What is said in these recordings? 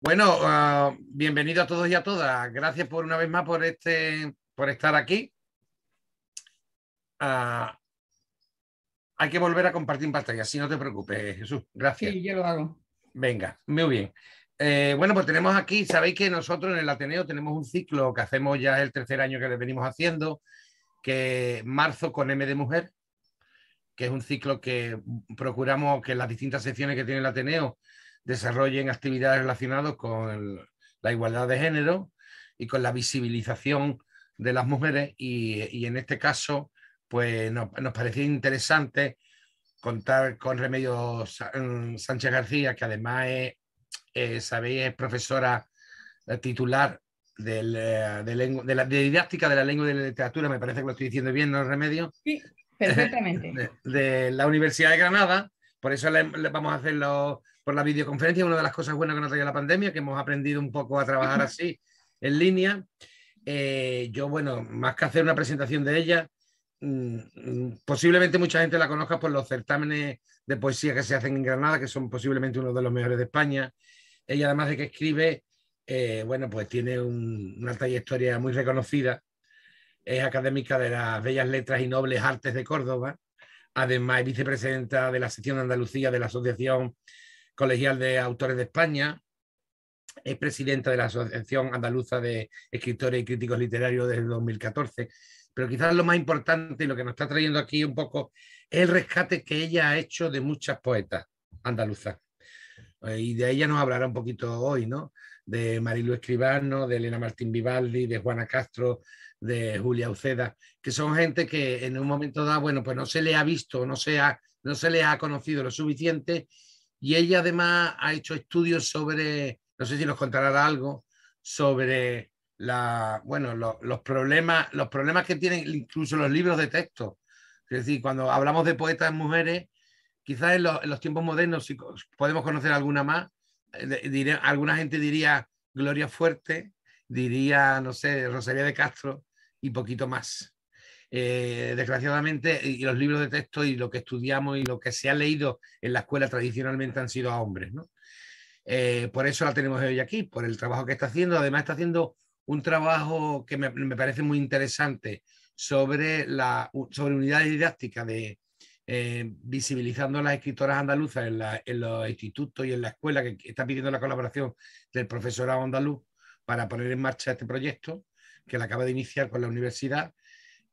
Bueno, ah, bienvenido a todos y a todas. Gracias por una vez más por, este, por estar aquí. Ah, hay que volver a compartir pantalla, si no te preocupes, Jesús. Gracias. Sí, yo lo hago. Venga, muy bien. Eh, bueno, pues tenemos aquí, sabéis que nosotros en el Ateneo tenemos un ciclo que hacemos ya el tercer año que le venimos haciendo, que marzo con M de mujer, que es un ciclo que procuramos que las distintas secciones que tiene el Ateneo desarrollen actividades relacionadas con la igualdad de género y con la visibilización de las mujeres y, en este caso pues nos, parecía interesante contar con Remedios mm, Sánchez García, que además es, eh, sabéis, profesora eh, titular eh, de, la didáctica de la lengua y de la literatura, me parece que lo estoy diciendo bien, ¿no, Remedio? Sí, perfectamente. De, la Universidad de Granada, por eso le vamos a hacer los, por la videoconferencia, una de las cosas buenas que nos traía la pandemia, que hemos aprendido un poco a trabajar así en línea. Eh, yo, bueno, más que hacer una presentación de ella, mm, posiblemente mucha gente la conozca por los certámenes de poesía que se hacen en Granada, que son posiblemente uno de los mejores de España. Ella, además de que escribe, eh, bueno, pues tiene una trayectoria muy reconocida. Es académica de las Bellas Letras y Nobles Artes de Córdoba. Además, es vicepresidenta de la sección de Andalucía de la Asociación colegial de autores de España, es presidenta de la Asociación Andaluza de Escritores y Críticos Literarios desde 2014. Pero quizás lo más importante y lo que nos está trayendo aquí un poco es el rescate que ella ha hecho de muchas poetas andaluzas. Eh, y de ella nos hablará un poquito hoy, ¿no? De Marilu Escribano, de Elena Martín Vivaldi, de Juana Castro, de Julia Uceda, que son gente que en un momento dado, bueno, pues no se le ha visto, no se, ha, no se le ha conocido lo suficiente y ella además ha hecho estudios sobre, no sé si nos contará algo, sobre la, bueno, los, problemas, los problemas que tienen incluso los libros de texto. Es decir, cuando hablamos de poetas mujeres, quizás en los, tiempos modernos, si podemos conocer alguna más, eh, alguna gente diría Gloria Fuerte, diría, no sé, Rosalía de Castro y poquito más. Eh, desgraciadamente, y los libros de texto y lo que estudiamos y lo que se ha leído en la escuela tradicionalmente han sido a hombres, eh, por eso la tenemos hoy aquí, por el trabajo que está haciendo. Además, está haciendo un trabajo que me, parece muy interesante sobre, la, sobre unidades didácticas de, eh, visibilizando a las escritoras andaluzas en, en, los institutos y en la escuela, que está pidiendo la colaboración del profesorado andaluz para poner en marcha este proyecto que la acaba de iniciar con la universidad.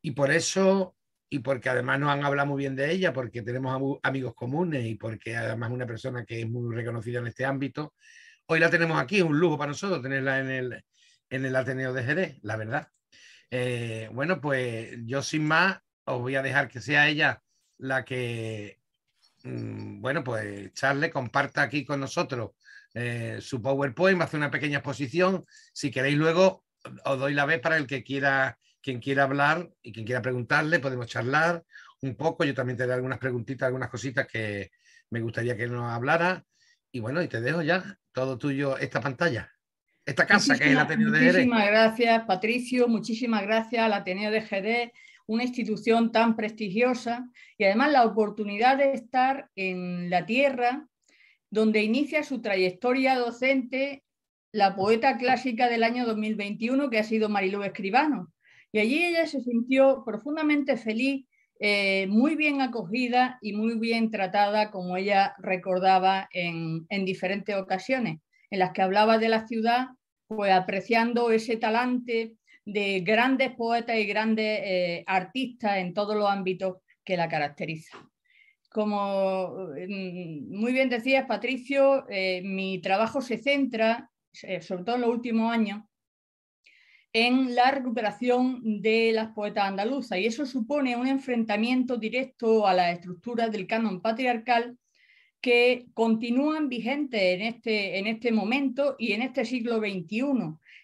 Y por eso, y porque además nos han hablado muy bien de ella, porque tenemos amigos comunes y porque además es una persona que es muy reconocida en este ámbito, hoy la tenemos aquí, es un lujo para nosotros tenerla en el, Ateneo de Jerez, la verdad. Eh, bueno, pues yo sin más os voy a dejar que sea ella la que, mm, bueno, pues charle comparta aquí con nosotros eh, su PowerPoint, va a hacer una pequeña exposición. Si queréis luego os doy la vez para el que quiera quien quiera hablar y quien quiera preguntarle, podemos charlar un poco. Yo también te daré algunas preguntitas, algunas cositas que me gustaría que nos hablara. Y bueno, y te dejo ya todo tuyo esta pantalla. Esta casa que es el Ateneo de Jerez. Muchísimas gracias, Patricio. Muchísimas gracias al Ateneo de Jerez, una institución tan prestigiosa. Y además la oportunidad de estar en la tierra donde inicia su trayectoria docente la poeta clásica del año 2021, que ha sido Marilú Escribano y allí ella se sintió profundamente feliz, eh, muy bien acogida y muy bien tratada, como ella recordaba en, diferentes ocasiones, en las que hablaba de la ciudad, pues apreciando ese talante de grandes poetas y grandes eh, artistas en todos los ámbitos que la caracterizan. Como eh, muy bien decías, Patricio, mi trabajo se centra, sobre todo en los últimos años, en la recuperación de las poetas andaluzas y eso supone un enfrentamiento directo a las estructuras del canon patriarcal que continúan vigentes en este, en este momento y en este siglo XXI.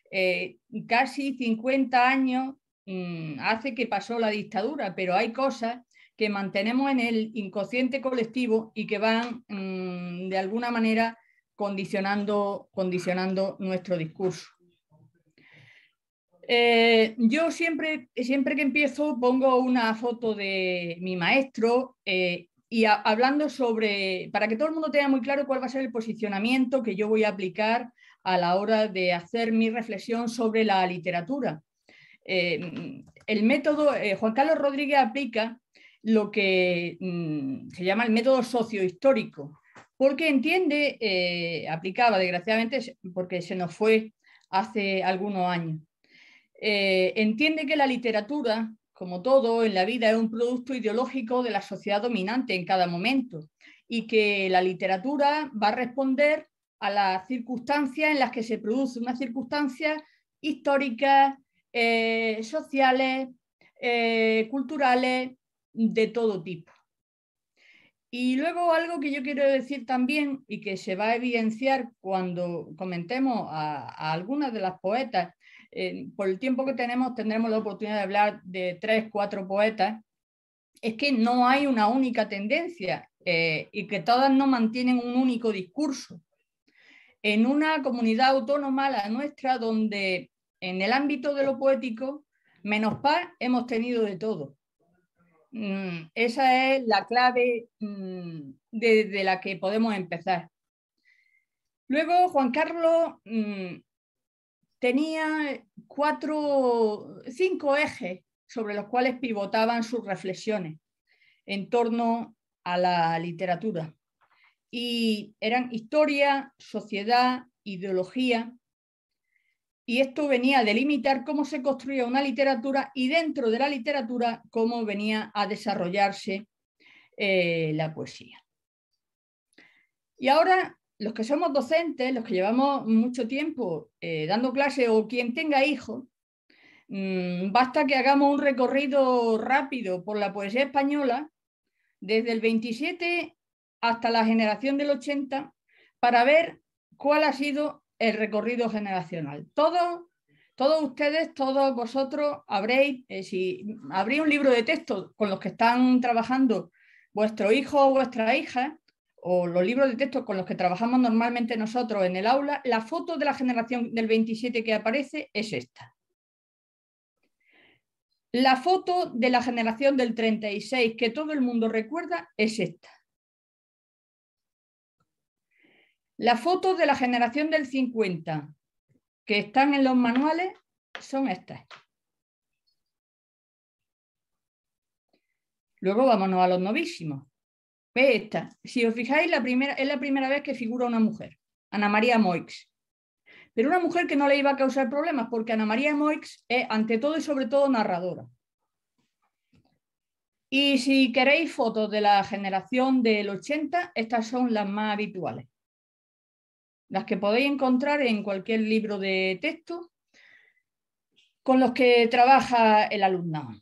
Eh, casi 50 años mm, hace que pasó la dictadura, pero hay cosas que mantenemos en el inconsciente colectivo y que van mm, de alguna manera condicionando, condicionando nuestro discurso. Eh, yo siempre, siempre que empiezo pongo una foto de mi maestro eh, y hablando sobre, para que todo el mundo tenga muy claro cuál va a ser el posicionamiento que yo voy a aplicar a la hora de hacer mi reflexión sobre la literatura. Eh, el método, Juan Carlos Rodríguez aplica lo que mm, se llama el método sociohistórico, porque entiende, aplicaba desgraciadamente, porque se nos fue hace algunos años. Eh, entiende que la literatura, como todo en la vida, es un producto ideológico de la sociedad dominante en cada momento y que la literatura va a responder a las circunstancias en las que se produce, unas circunstancias históricas, eh, sociales, eh, culturales, de todo tipo. Y luego algo que yo quiero decir también y que se va a evidenciar cuando comentemos a, a algunas de las poetas por el tiempo que tenemos tendremos la oportunidad de hablar de tres, cuatro poetas, es que no hay una única tendencia eh, y que todas no mantienen un único discurso. En una comunidad autónoma, la nuestra, donde en el ámbito de lo poético, menos par, hemos tenido de todo. Mm, esa es la clave desde mm, de, la que podemos empezar. Luego, Juan Carlos mm, tenía cuatro, cinco ejes sobre los cuales pivotaban sus reflexiones en torno a la literatura. Y eran historia, sociedad, ideología. Y esto venía a delimitar cómo se construía una literatura y dentro de la literatura cómo venía a desarrollarse eh, la poesía. Y ahora los que somos docentes, los que llevamos mucho tiempo eh, dando clase o quien tenga hijos, mm, basta que hagamos un recorrido rápido por la poesía española desde el 27 hasta la generación del 80 para ver cuál ha sido el recorrido generacional. Todos, todos ustedes, todos vosotros habréis, eh, si habréis un libro de texto con los que están trabajando vuestro hijo o vuestra hija, o los libros de texto con los que trabajamos normalmente nosotros en el aula, la foto de la generación del 27 que aparece es esta. La foto de la generación del 36 que todo el mundo recuerda es esta. La foto de la generación del 50 que están en los manuales son estas. Luego vámonos a los novísimos esta. Si os fijáis, la primera, es la primera vez que figura una mujer, Ana María Moix. Pero una mujer que no le iba a causar problemas, porque Ana María Moix es, ante todo y sobre todo, narradora. Y si queréis fotos de la generación del 80, estas son las más habituales. Las que podéis encontrar en cualquier libro de texto con los que trabaja el alumnado.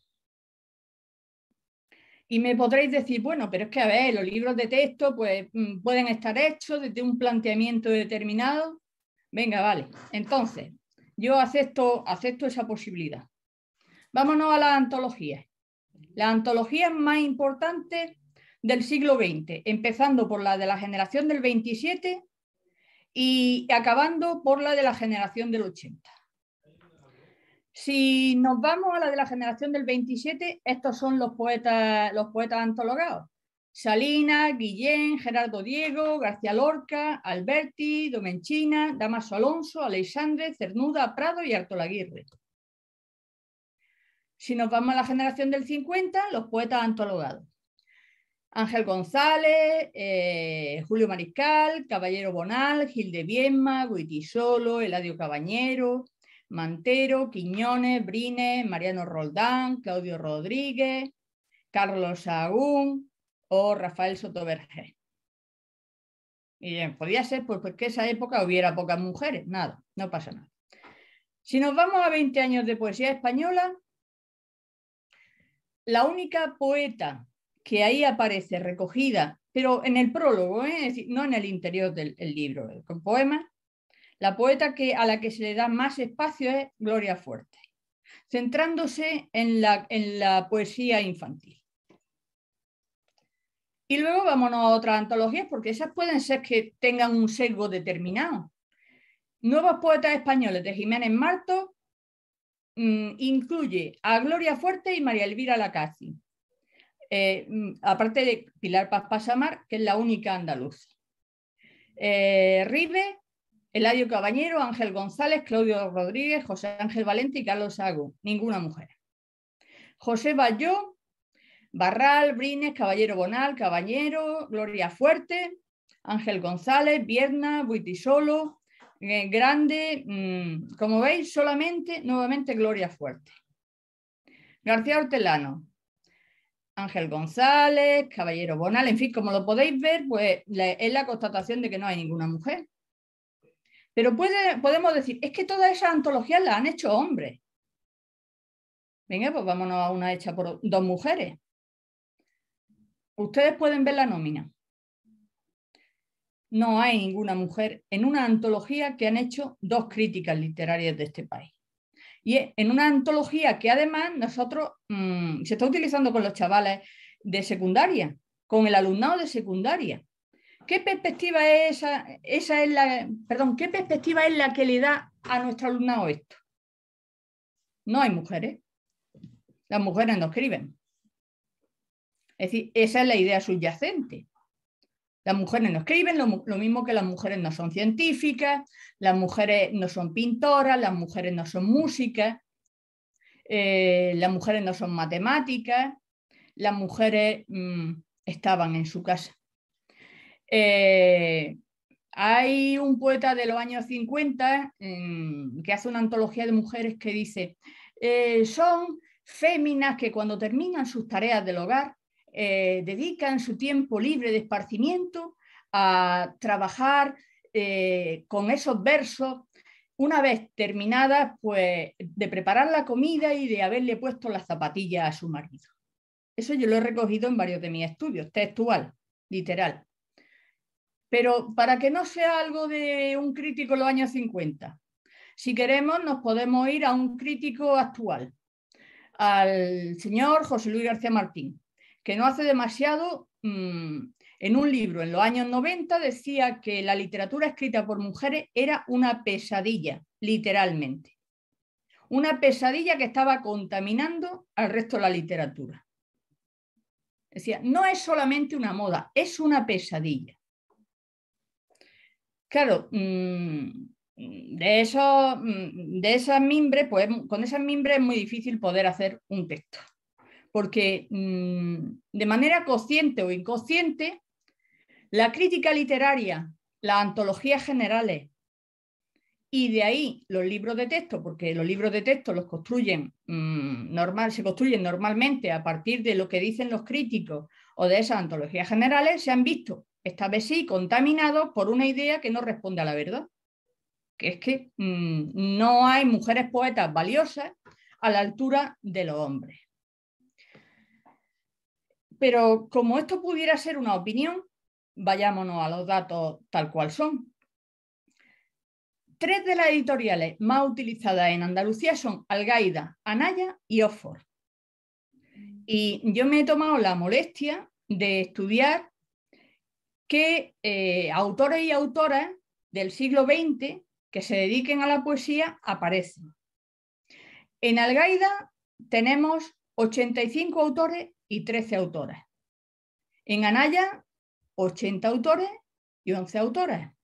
Y me podréis decir, bueno, pero es que a ver, los libros de texto pues, mm, pueden estar hechos desde un planteamiento determinado. Venga, vale. Entonces, yo acepto, acepto esa posibilidad. Vámonos a las antologías. Las antologías más importantes del siglo XX, empezando por la de la generación del 27 y acabando por la de la generación del 80. Si nos vamos a la de la generación del 27, estos son los poetas, antologados. Salina, Guillén, Gerardo Diego, García Lorca, Alberti, Domenchina, Damaso Alonso, Alexandre, Cernuda, Prado y Artola Aguirre. Si nos vamos a la generación del 50, los poetas antologados. Ángel González, eh, Julio Mariscal, Caballero Bonal, Gil de Viesma, Guitisolo, Eladio Cabañero, Mantero, Quiñones, Brine, Mariano Roldán, Claudio Rodríguez, Carlos Sagún o Rafael Soto Y bien, podía ser pues, porque esa época hubiera pocas mujeres, nada, no pasa nada. Si nos vamos a 20 años de poesía española, la única poeta que ahí aparece recogida, pero en el prólogo, ¿eh? no en el interior del libro, con poemas, la poeta que, a la que se le da más espacio es Gloria Fuerte, centrándose en la, poesía infantil. Y luego vámonos a otras antologías, porque esas pueden ser que tengan un sesgo determinado. Nuevos poetas españoles de Jiménez Marto mm, incluye a Gloria Fuerte y María Elvira Lacazzi, eh, mm, aparte de Pilar Paz Pasamar, que es la única andaluza. Eh, Ribe Eladio Cabañero, Ángel González, Claudio Rodríguez, José Ángel Valente y Carlos Sago. Ninguna mujer. José Bayó, Barral, Brines, Caballero Bonal, Caballero, Gloria Fuerte, Ángel González, Vierna, Buitisolo, eh, Grande, mm, como veis, solamente, nuevamente Gloria Fuerte. García Hortelano, Ángel González, Caballero Bonal, en fin, como lo podéis ver, pues es la constatación de que no hay ninguna mujer. Pero podemos decir, es que todas esas antologías las han hecho hombres. Venga, pues vámonos a una hecha por dos mujeres. Ustedes pueden ver la nómina. No hay ninguna mujer en una antología que han hecho dos críticas literarias de este país. Y en una antología que además nosotros mm, se está utilizando con los chavales de secundaria, con el alumnado de secundaria. ¿qué perspectiva es la, perdón, qué perspectiva es la que le da a nuestro alumnado esto? No hay mujeres. Las mujeres no escriben. Es decir, esa es la idea subyacente. Las mujeres no escriben, lo, mismo que las mujeres no son científicas, las mujeres no son pintoras, las mujeres no son músicas, eh, las mujeres no son matemáticas, las mujeres mm, estaban en su casa. Eh, hay un poeta de los años 50 mm, que hace una antología de mujeres que dice, eh, son féminas que cuando terminan sus tareas del hogar, eh, dedican su tiempo libre de esparcimiento a trabajar con esos versos. Una vez terminadas, pues de preparar la comida y de haberle puesto las zapatillas a su marido. Eso yo lo he recogido en varios de mis estudios, textual, literal. Pero para que no sea algo de un crítico de los años 50, si queremos nos podemos ir a un crítico actual, al señor José Luis García Martín, que no hace demasiado, mm, en un libro en los años 90 decía que la literatura escrita por mujeres era una pesadilla, literalmente. Una pesadilla que estaba contaminando al resto de la literatura. Decía, no es solamente una moda, es una pesadilla. Claro, mm, mm, de, eso, mm, de esas mimbres, pues con esas mimbre es muy difícil poder hacer un texto, porque de manera consciente o inconsciente, la crítica literaria, las antologías generales y de ahí los libros de texto, porque los libros de texto los construyen normal, se construyen normalmente a partir de lo que dicen los críticos o de esas antologías generales, se han visto esta vez sí, contaminado por una idea que no responde a la verdad, que es que mm, no hay mujeres poetas valiosas a la altura de los hombres. Pero como esto pudiera ser una opinión, vayámonos a los datos tal cual son. Tres de las editoriales más utilizadas en Andalucía son Algaida, Anaya y Oxford. Y yo me he tomado la molestia de estudiar que eh, autores y autoras del siglo XX que se dediquen a la poesía aparecen. En Algaida tenemos 85 autores y 13 autoras. En Anaya, 80 autores y 11 autoras.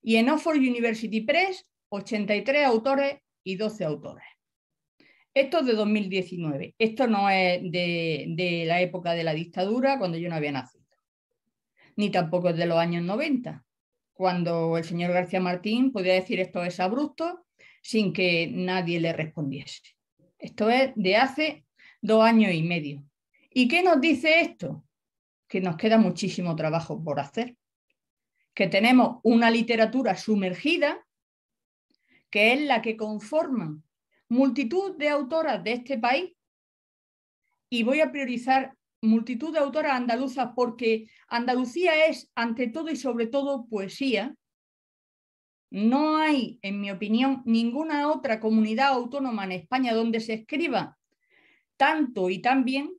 Y en Oxford University Press, 83 autores y 12 autoras. Esto es de 2019. Esto no es de la época de la dictadura, cuando yo no había nacido ni tampoco es de los años 90, cuando el señor García Martín podía decir esto es abrupto sin que nadie le respondiese. Esto es de hace dos años y medio. ¿Y qué nos dice esto? Que nos queda muchísimo trabajo por hacer, que tenemos una literatura sumergida, que es la que conforman multitud de autoras de este país, y voy a priorizar multitud de autoras andaluzas porque Andalucía es, ante todo y sobre todo, poesía. No hay, en mi opinión, ninguna otra comunidad autónoma en España donde se escriba tanto y tan bien.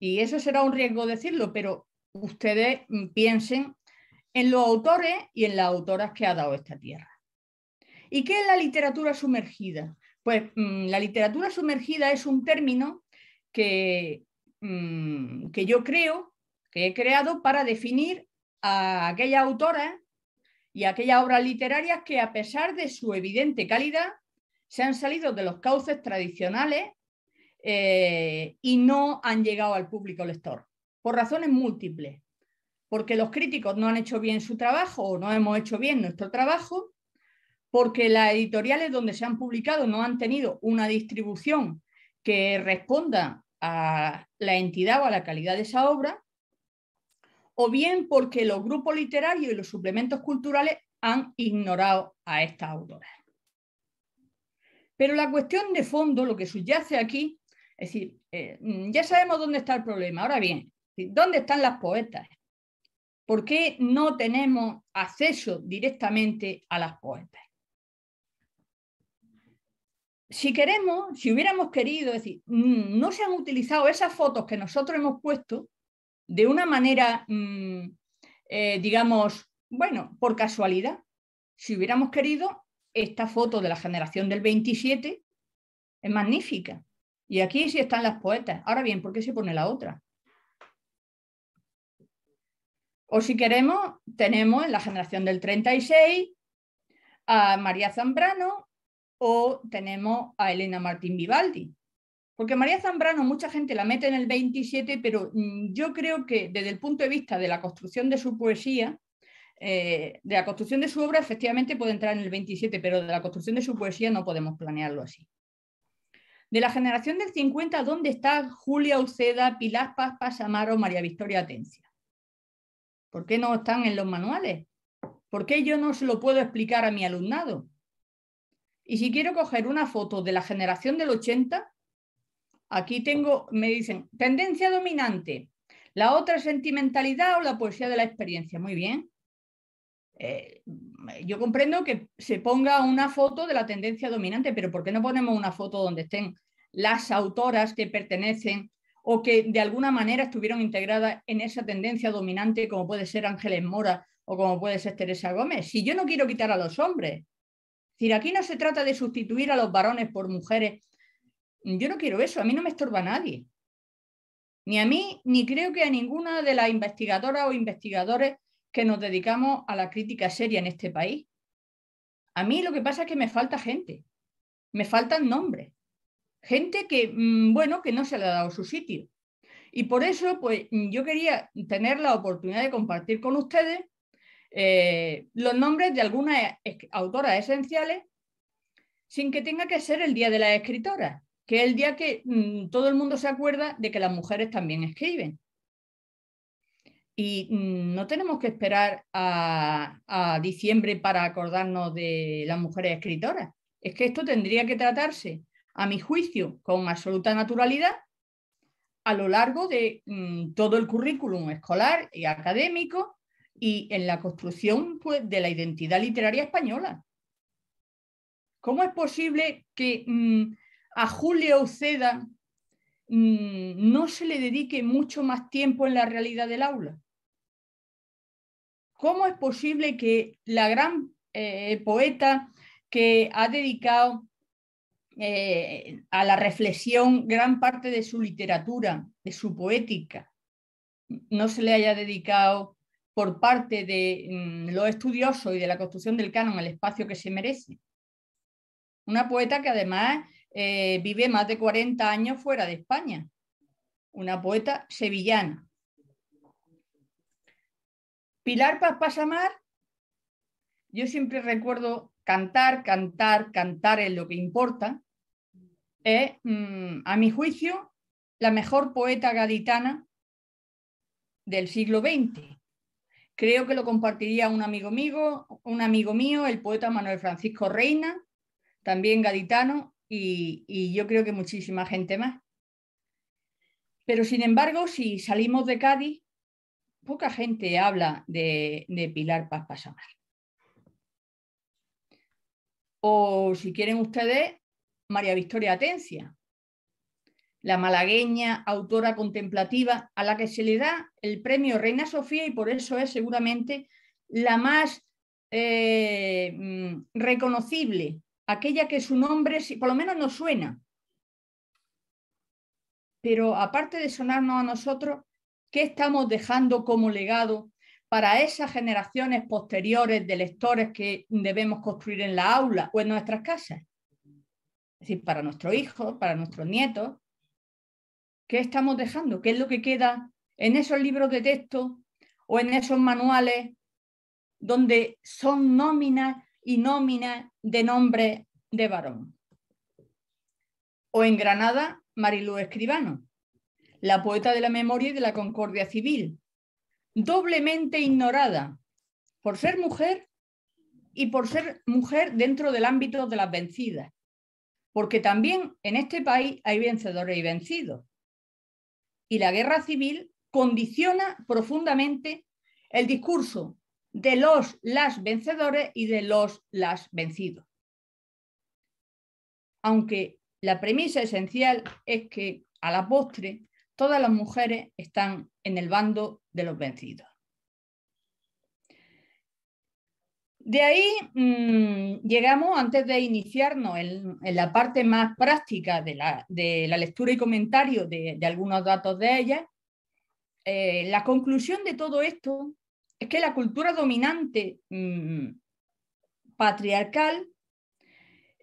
Y eso será un riesgo decirlo, pero ustedes piensen en los autores y en las autoras que ha dado esta tierra. ¿Y qué es la literatura sumergida? Pues mm, la literatura sumergida es un término Mm, que, yo creo, que he creado para definir a aquellas autoras y a aquellas obras literarias que a pesar de su evidente calidad, se han salido de los cauces tradicionales eh, y no han llegado al público lector, por razones múltiples, porque los críticos no han hecho bien su trabajo o no hemos hecho bien nuestro trabajo, porque las editoriales donde se han publicado no han tenido una distribución que responda a la entidad o a la calidad de esa obra, o bien porque los grupos literarios y los suplementos culturales han ignorado a estas autora. Pero la cuestión de fondo, lo que subyace aquí, es decir, eh, mm, ya sabemos dónde está el problema. Ahora bien, ¿dónde están las poetas? ¿Por qué no tenemos acceso directamente a las poetas? si queremos, si hubiéramos querido, es decir, mm, no se han utilizado esas fotos que nosotros hemos puesto de una manera, mm, eh, digamos, bueno, por casualidad. Si hubiéramos querido, esta foto de la generación del 27 es magnífica. Y aquí sí están las poetas. Ahora bien, ¿por qué se pone la otra? O si queremos, tenemos en la generación del 36 a María Zambrano o tenemos a Elena Martín Vivaldi. Porque María Zambrano, mucha gente la mete en el 27, pero mm, yo creo que desde el punto de vista de la construcción de su poesía, eh, de la construcción de su obra efectivamente puede entrar en el 27, pero de la construcción de su poesía no podemos planearlo así. De la generación del 50, ¿dónde está Julia Uceda, Pilar Paz Amaro, María Victoria Atencia? ¿Por qué no están en los manuales? ¿Por qué yo no se lo puedo explicar a mi alumnado? Y si quiero coger una foto de la generación del 80, aquí tengo, me dicen, tendencia dominante. La otra sentimentalidad o la poesía de la experiencia. Muy bien. Eh, yo comprendo que se ponga una foto de la tendencia dominante, pero ¿por qué no ponemos una foto donde estén las autoras que pertenecen o que de alguna manera estuvieron integradas en esa tendencia dominante, como puede ser Ángeles Mora o como puede ser Teresa Gómez? Si yo no quiero quitar a los hombres, es decir, aquí no se trata de sustituir a los varones por mujeres. Yo no quiero eso, a mí no me estorba nadie. Ni a mí, ni creo que a ninguna de las investigadoras o investigadores que nos dedicamos a la crítica seria en este país. A mí lo que pasa es que me falta gente, me faltan nombres, gente que, mm, bueno, que no se le ha dado su sitio. Y por eso, pues yo quería tener la oportunidad de compartir con ustedes eh, los nombres de algunas e-, autoras esenciales sin que tenga que ser el día de las escritoras, que es el día que mm, todo el mundo se acuerda de que las mujeres también escriben. Y mm, no tenemos que esperar a, diciembre para acordarnos de las mujeres escritoras. Es que esto tendría que tratarse, a mi juicio, con absoluta naturalidad a lo largo de mm, todo el currículum escolar y académico y en la construcción pues, de la identidad literaria española. ¿Cómo es posible que mm, a Julio Uceda mm, no se le dedique mucho más tiempo en la realidad del aula? ¿Cómo es posible que la gran eh, poeta que ha dedicado eh, a la reflexión gran parte de su literatura, de su poética, no se le haya dedicado por parte de mm, lo los estudiosos y de la construcción del canon el espacio que se merece. Una poeta que además eh, vive más de 40 años fuera de España. Una poeta sevillana. Pilar Paz Pasamar, yo siempre recuerdo cantar, cantar, cantar es lo que importa. Es, mm, a mi juicio, la mejor poeta gaditana del siglo XX. Creo que lo compartiría un amigo mío, un amigo mío, el poeta Manuel Francisco Reina, también gaditano, y, yo creo que muchísima gente más. Pero sin embargo, si salimos de Cádiz, poca gente habla de, de Pilar Paz Pasamar. O si quieren ustedes, María Victoria Atencia, la malagueña autora contemplativa, a la que se le da el premio Reina Sofía y por eso es seguramente la más eh, mm, reconocible, aquella que su nombre, por lo menos nos suena. Pero aparte de sonarnos a nosotros, ¿qué estamos dejando como legado para esas generaciones posteriores de lectores que debemos construir en la aula o en nuestras casas? Es decir, para nuestros hijos, para nuestros nietos, ¿Qué estamos dejando? ¿Qué es lo que queda en esos libros de texto o en esos manuales donde son nóminas y nóminas de nombre de varón? O en Granada, Marilú Escribano, la poeta de la memoria y de la concordia civil, doblemente ignorada por ser mujer y por ser mujer dentro del ámbito de las vencidas, porque también en este país hay vencedores y vencidos y la guerra civil condiciona profundamente el discurso de los las vencedores y de los las vencidos. Aunque la premisa esencial es que a la postre todas las mujeres están en el bando de los vencidos. De ahí mm, llegamos, antes de iniciarnos en, la parte más práctica de la, lectura y comentario de, algunos datos de ella, eh, la conclusión de todo esto es que la cultura dominante mm, patriarcal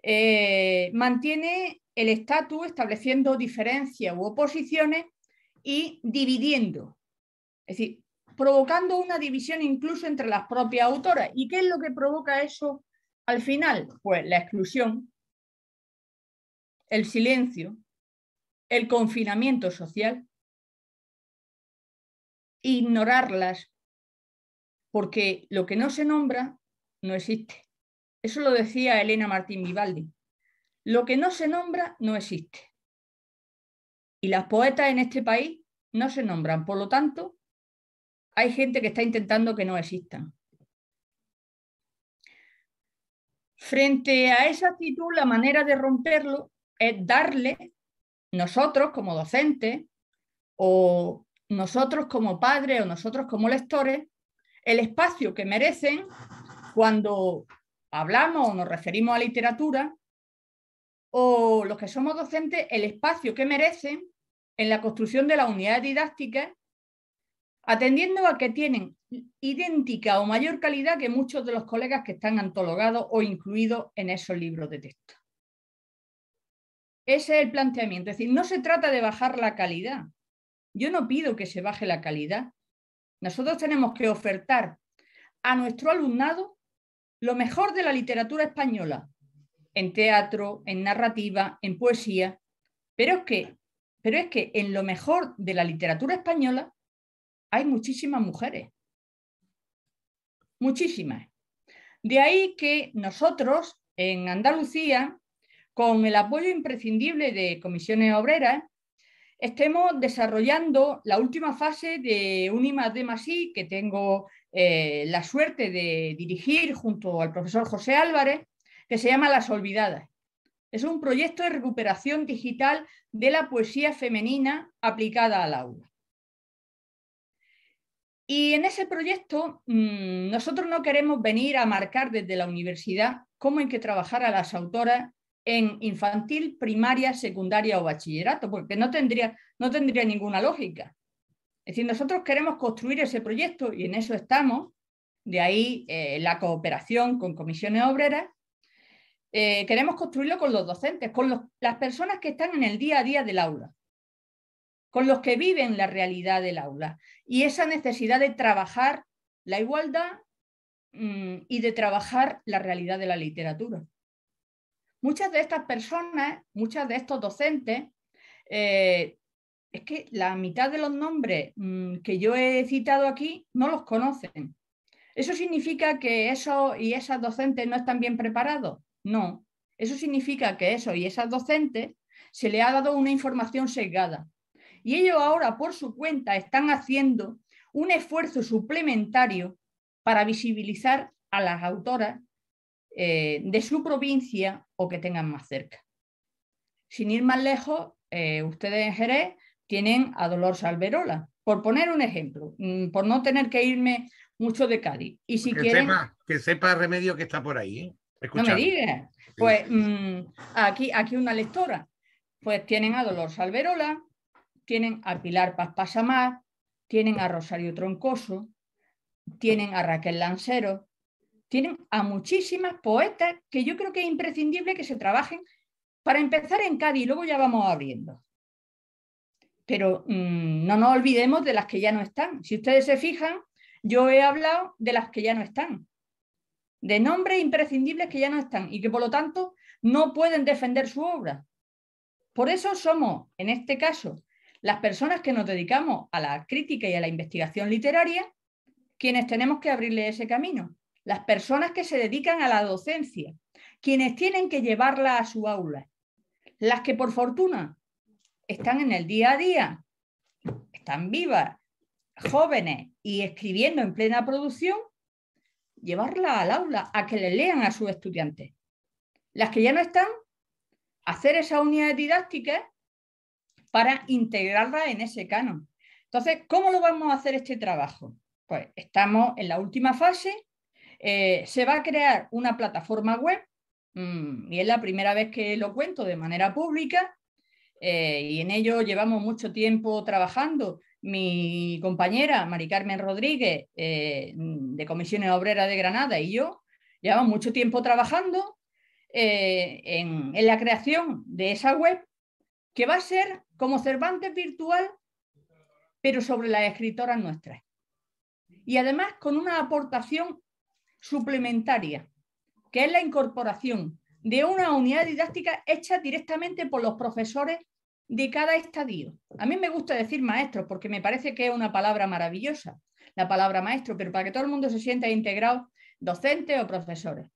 eh, mantiene el estatus estableciendo diferencias u oposiciones y dividiendo. Es decir, provocando una división incluso entre las propias autoras. ¿Y qué es lo que provoca eso al final? Pues la exclusión, el silencio, el confinamiento social, ignorarlas, porque lo que no se nombra no existe. Eso lo decía Elena Martín Vivaldi. Lo que no se nombra no existe. Y las poetas en este país no se nombran, por lo tanto, hay gente que está intentando que no exista. Frente a esa actitud, la manera de romperlo es darle nosotros como docentes o nosotros como padres o nosotros como lectores el espacio que merecen cuando hablamos o nos referimos a literatura o los que somos docentes el espacio que merecen en la construcción de la unidad didáctica atendiendo a que tienen idéntica o mayor calidad que muchos de los colegas que están antologados o incluidos en esos libros de texto. Ese es el planteamiento. Es decir, no se trata de bajar la calidad. Yo no pido que se baje la calidad. Nosotros tenemos que ofertar a nuestro alumnado lo mejor de la literatura española, en teatro, en narrativa, en poesía, pero es que, pero es que en lo mejor de la literatura española hay muchísimas mujeres. Muchísimas. De ahí que nosotros en Andalucía, con el apoyo imprescindible de comisiones obreras, estemos desarrollando la última fase de un de más que tengo eh, la suerte de dirigir junto al profesor José Álvarez, que se llama Las Olvidadas. Es un proyecto de recuperación digital de la poesía femenina aplicada al aula. Y en ese proyecto mm, nosotros no queremos venir a marcar desde la universidad cómo hay que trabajar a las autoras en infantil, primaria, secundaria o bachillerato, porque no tendría, no tendría ninguna lógica. Es decir, nosotros queremos construir ese proyecto y en eso estamos, de ahí eh, la cooperación con comisiones obreras. Eh, queremos construirlo con los docentes, con las personas que están en el día a día del aula con los que viven la realidad del aula. Y esa necesidad de trabajar la igualdad mm, y de trabajar la realidad de la literatura. Muchas de estas personas, muchas de estos docentes, eh, es que la mitad de los nombres mm, que yo he citado aquí no los conocen. ¿Eso significa que eso y esas docentes no están bien preparados? No. Eso significa que eso y esas docentes se le ha dado una información sesgada, y ellos ahora, por su cuenta, están haciendo un esfuerzo suplementario para visibilizar a las autoras eh, de su provincia o que tengan más cerca. Sin ir más lejos, eh, ustedes en Jerez tienen a Dolor Salverola, por poner un ejemplo, mm, por no tener que irme mucho de Cádiz. Y si que, quieren, sepa, que sepa remedio que está por ahí. ¿eh? No me digas. Pues mm, aquí, aquí una lectora. Pues tienen a Dolor Salverola, tienen a Pilar Paz Pasamar, tienen a Rosario Troncoso, tienen a Raquel Lancero, tienen a muchísimas poetas que yo creo que es imprescindible que se trabajen para empezar en Cádiz y luego ya vamos abriendo. Pero mm, no nos olvidemos de las que ya no están. Si ustedes se fijan, yo he hablado de las que ya no están, de nombres imprescindibles que ya no están y que por lo tanto no pueden defender su obra. Por eso somos, en este caso, las personas que nos dedicamos a la crítica y a la investigación literaria, quienes tenemos que abrirle ese camino. Las personas que se dedican a la docencia, quienes tienen que llevarla a su aula. Las que por fortuna están en el día a día, están vivas, jóvenes y escribiendo en plena producción, llevarla al aula, a que le lean a sus estudiantes. Las que ya no están, hacer esa unidad didáctica para integrarla en ese canon. Entonces, ¿cómo lo vamos a hacer este trabajo? Pues estamos en la última fase, eh, se va a crear una plataforma web, mm, y es la primera vez que lo cuento de manera pública, eh, y en ello llevamos mucho tiempo trabajando. Mi compañera, Mari Carmen Rodríguez, eh, de Comisiones Obreras de Granada, y yo, llevamos mucho tiempo trabajando en, en la creación de esa web, que va a ser como Cervantes virtual, pero sobre las escritoras nuestras. Y además con una aportación suplementaria, que es la incorporación de una unidad didáctica hecha directamente por los profesores de cada estadio. A mí me gusta decir maestro porque me parece que es una palabra maravillosa, la palabra maestro, pero para que todo el mundo se sienta integrado, docente o profesores.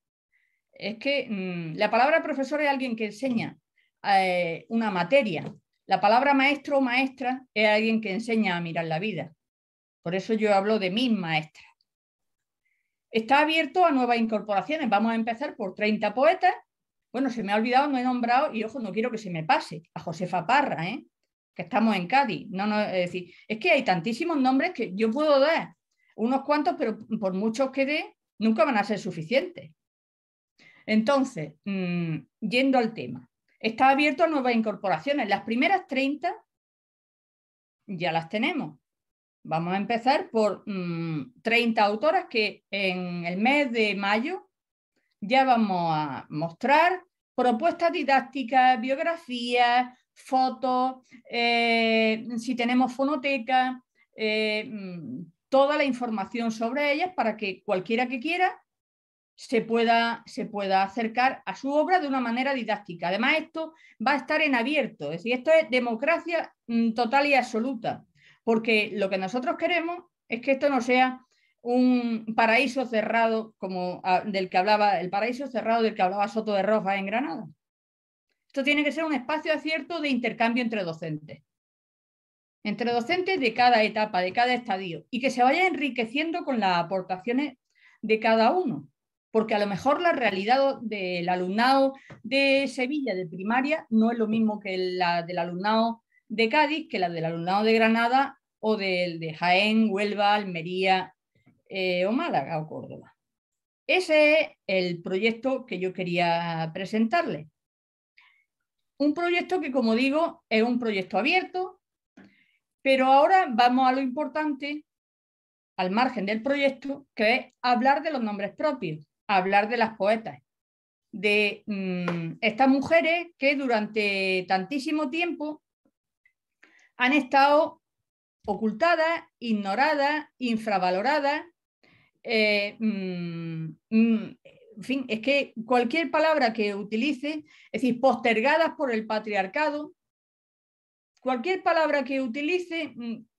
Es que mm, la palabra profesor es alguien que enseña eh, una materia, la palabra maestro o maestra es alguien que enseña a mirar la vida. Por eso yo hablo de mis maestras. Está abierto a nuevas incorporaciones. Vamos a empezar por 30 poetas. Bueno, se me ha olvidado, no he nombrado, y ojo, no quiero que se me pase, a Josefa Parra, ¿eh? que estamos en Cádiz. No, no, es decir, es que hay tantísimos nombres que yo puedo dar unos cuantos, pero por muchos que dé, nunca van a ser suficientes. Entonces, mm, yendo al tema, Está abierto a nuevas incorporaciones. Las primeras 30 ya las tenemos. Vamos a empezar por 30 mm, autoras que en el mes de mayo ya vamos a mostrar propuestas didácticas, biografías, fotos, eh, si tenemos fonoteca, eh, mm, toda la información sobre ellas para que cualquiera que quiera se pueda, acercar a su obra de una manera didáctica. Además, esto va a estar en abierto, es decir, esto es democracia mm, total y absoluta, porque lo que nosotros queremos es que esto no sea un paraíso cerrado como ah, del que hablaba, el paraíso cerrado del que hablaba Soto de Rojas en Granada. Esto tiene que ser un espacio acierto de intercambio entre docentes, entre docentes de cada etapa, de cada estadio, y que se vaya enriqueciendo con las aportaciones de cada uno porque a lo mejor la realidad del alumnado de Sevilla de primaria no es lo mismo que la del alumnado de Cádiz, que la del alumnado de Granada o del de Jaén, Huelva, Almería eh, o Málaga o Córdoba. Ese es el proyecto que yo quería presentarle. Un proyecto que, como digo, es un proyecto abierto, pero ahora vamos a lo importante, al margen del proyecto, que es hablar de los nombres propios hablar de las poetas, de mm, estas mujeres que durante tantísimo tiempo han estado ocultadas, ignoradas, infravaloradas. Eh, mm, mm, en fin, es que cualquier palabra que utilice, es decir, postergadas por el patriarcado, cualquier palabra que utilice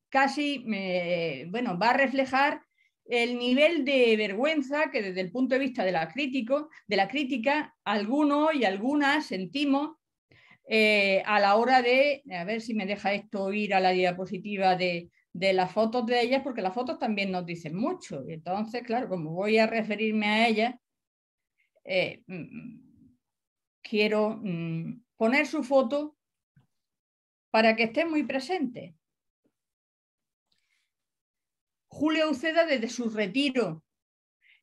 casi, eh, bueno, va a reflejar el nivel de vergüenza que desde el punto de vista de la, crítico, de la crítica algunos y algunas sentimos eh, a la hora de, a ver si me deja esto ir a la diapositiva de, de las fotos de ellas, porque las fotos también nos dicen mucho. entonces, claro, como voy a referirme a ellas, eh, mm, quiero mm, poner su foto para que esté muy presente. Julio Uceda desde su retiro.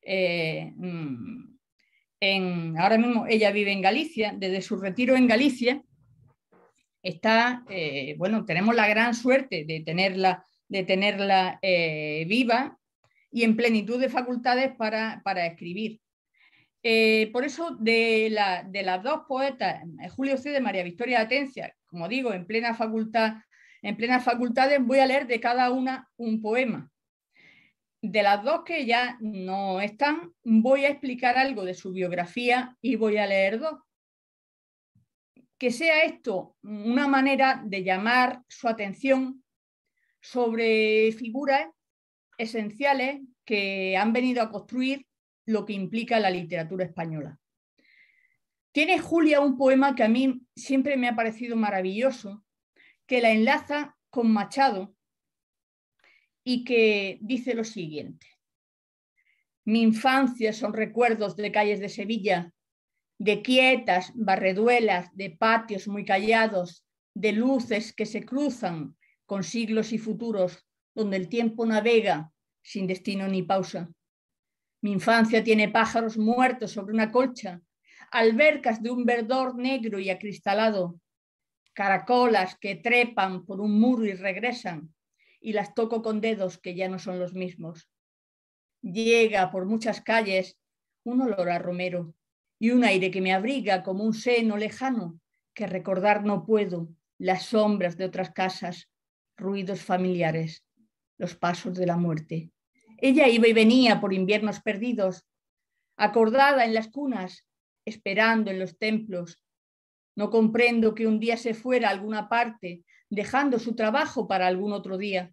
Eh, mm, en, ahora mismo ella vive en Galicia, desde su retiro en Galicia, está, eh, bueno, tenemos la gran suerte de tenerla, de tenerla eh, viva y en plenitud de facultades para, escribir. por eso, de, las dos poetas, Julio Uceda y María Victoria Atencia, como digo, en plena facultad, en plenas facultades, voy a leer de cada una un poema de las dos que ya no están, voy a explicar algo de su biografía y voy a leer dos. Que sea esto una manera de llamar su atención sobre figuras esenciales que han venido a construir lo que implica la literatura española. Tiene Julia un poema que a mí siempre me ha parecido maravilloso, que la enlaza con Machado y que dice lo siguiente. Mi infancia son recuerdos de calles de Sevilla, de quietas barreduelas, de patios muy callados, de luces que se cruzan con siglos y futuros, donde el tiempo navega sin destino ni pausa. Mi infancia tiene pájaros muertos sobre una colcha, albercas de un verdor negro y acristalado, caracolas que trepan por un muro y regresan, y las toco con dedos que ya no son los mismos. Llega por muchas calles un olor a romero y un aire que me abriga como un seno lejano que recordar no puedo, las sombras de otras casas, ruidos familiares, los pasos de la muerte. Ella iba y venía por inviernos perdidos, acordada en las cunas, esperando en los templos. No comprendo que un día se fuera a alguna parte dejando su trabajo para algún otro día.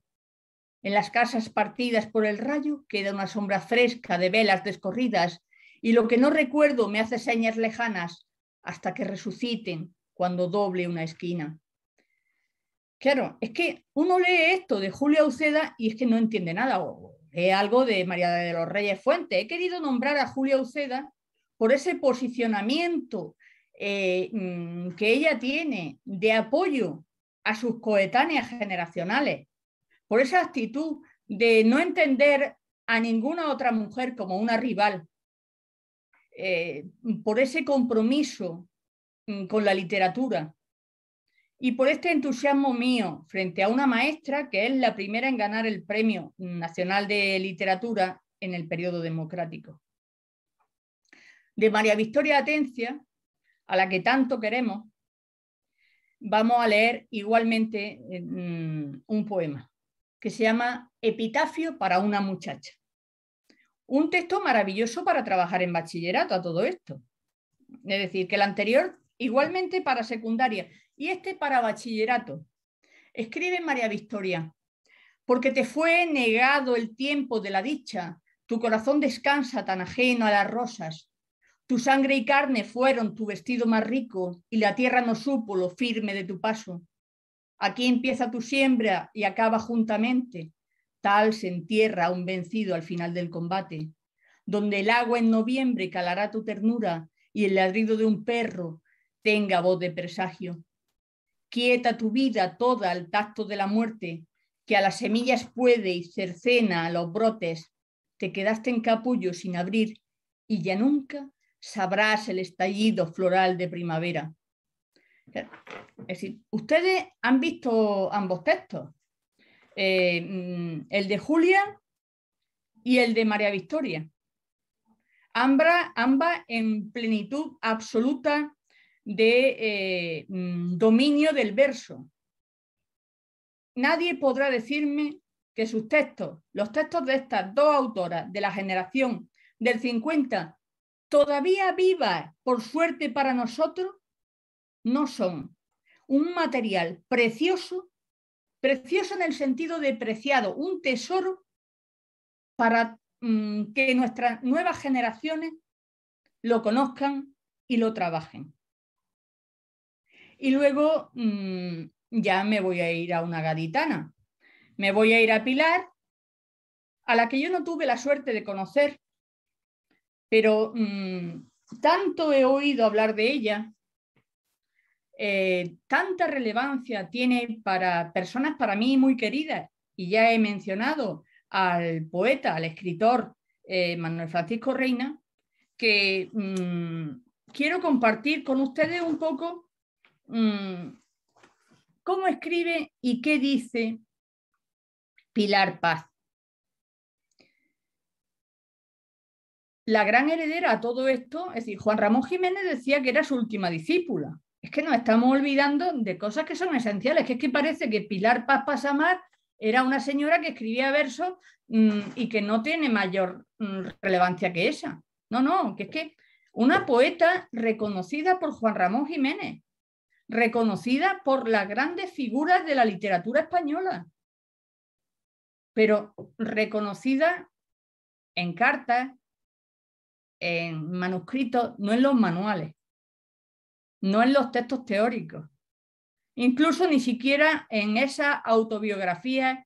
En las casas partidas por el rayo queda una sombra fresca de velas descorridas y lo que no recuerdo me hace señas lejanas hasta que resuciten cuando doble una esquina. Claro, es que uno lee esto de Julia Uceda y es que no entiende nada, o algo de María de los Reyes Fuente. He querido nombrar a Julia Uceda por ese posicionamiento eh, mm, que ella tiene de apoyo a sus coetáneas generacionales, por esa actitud de no entender a ninguna otra mujer como una rival, eh, por ese compromiso mm, con la literatura y por este entusiasmo mío frente a una maestra que es la primera en ganar el Premio Nacional de Literatura en el periodo democrático. De María Victoria Atencia, a la que tanto queremos, vamos a leer igualmente mm, un poema que se llama Epitafio para una muchacha. Un texto maravilloso para trabajar en bachillerato a todo esto. Es decir, que el anterior igualmente para secundaria y este para bachillerato. Escribe María Victoria, porque te fue negado el tiempo de la dicha, tu corazón descansa tan ajeno a las rosas, tu sangre y carne fueron tu vestido más rico, y la tierra no supo lo firme de tu paso. Aquí empieza tu siembra y acaba juntamente. Tal se entierra un vencido al final del combate, donde el agua en noviembre calará tu ternura y el ladrido de un perro tenga voz de presagio. Quieta tu vida toda al tacto de la muerte, que a las semillas puede y cercena a los brotes. Te quedaste en capullo sin abrir y ya nunca sabrás el estallido floral de primavera. Es decir, ustedes han visto ambos textos, eh, mm, el de Julia y el de María Victoria. Ambas, ambas en plenitud absoluta de eh, mm, dominio del verso. Nadie podrá decirme que sus textos, los textos de estas dos autoras de la generación del 50 todavía viva, por suerte para nosotros, no son un material precioso, precioso en el sentido de preciado, un tesoro para mm, que nuestras nuevas generaciones lo conozcan y lo trabajen. Y luego mm, ya me voy a ir a una gaditana, me voy a ir a Pilar, a la que yo no tuve la suerte de conocer pero mm, tanto he oído hablar de ella, eh, tanta relevancia tiene para personas para mí muy queridas, y ya he mencionado al poeta, al escritor eh, Manuel Francisco Reina, que mm, quiero compartir con ustedes un poco mm, cómo escribe y qué dice Pilar Paz. la gran heredera a todo esto, es decir, Juan Ramón Jiménez decía que era su última discípula. Es que nos estamos olvidando de cosas que son esenciales, que es que parece que Pilar Paz Pasamar era una señora que escribía versos mm, y que no tiene mayor mm, relevancia que esa. No, no, que es que una poeta reconocida por Juan Ramón Jiménez, reconocida por las grandes figuras de la literatura española, pero reconocida en cartas, en manuscritos, no en los manuales, no en los textos teóricos, incluso ni siquiera en esas autobiografías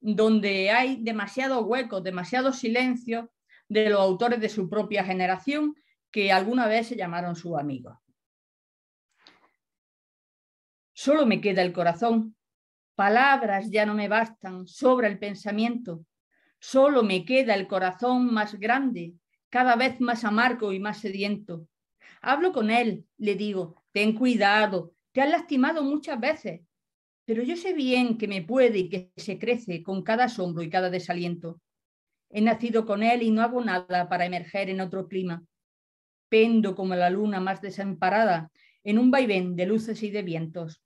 donde hay demasiados huecos, demasiado silencio de los autores de su propia generación que alguna vez se llamaron sus amigos. Solo me queda el corazón. Palabras ya no me bastan, sobra el pensamiento. Solo me queda el corazón más grande cada vez más amargo y más sediento. Hablo con él, le digo, ten cuidado, te han lastimado muchas veces, pero yo sé bien que me puede y que se crece con cada asombro y cada desaliento. He nacido con él y no hago nada para emerger en otro clima. Pendo como la luna más desamparada en un vaivén de luces y de vientos.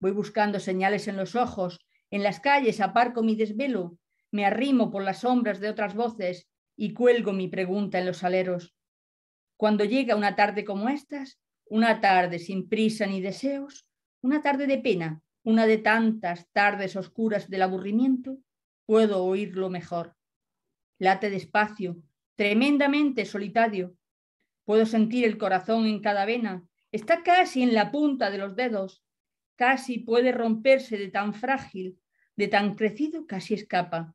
Voy buscando señales en los ojos, en las calles aparco mi desvelo, me arrimo por las sombras de otras voces y cuelgo mi pregunta en los aleros. Cuando llega una tarde como estas, una tarde sin prisa ni deseos, una tarde de pena, una de tantas tardes oscuras del aburrimiento, puedo oírlo mejor. Late despacio, tremendamente solitario. Puedo sentir el corazón en cada vena, está casi en la punta de los dedos, casi puede romperse de tan frágil, de tan crecido casi escapa.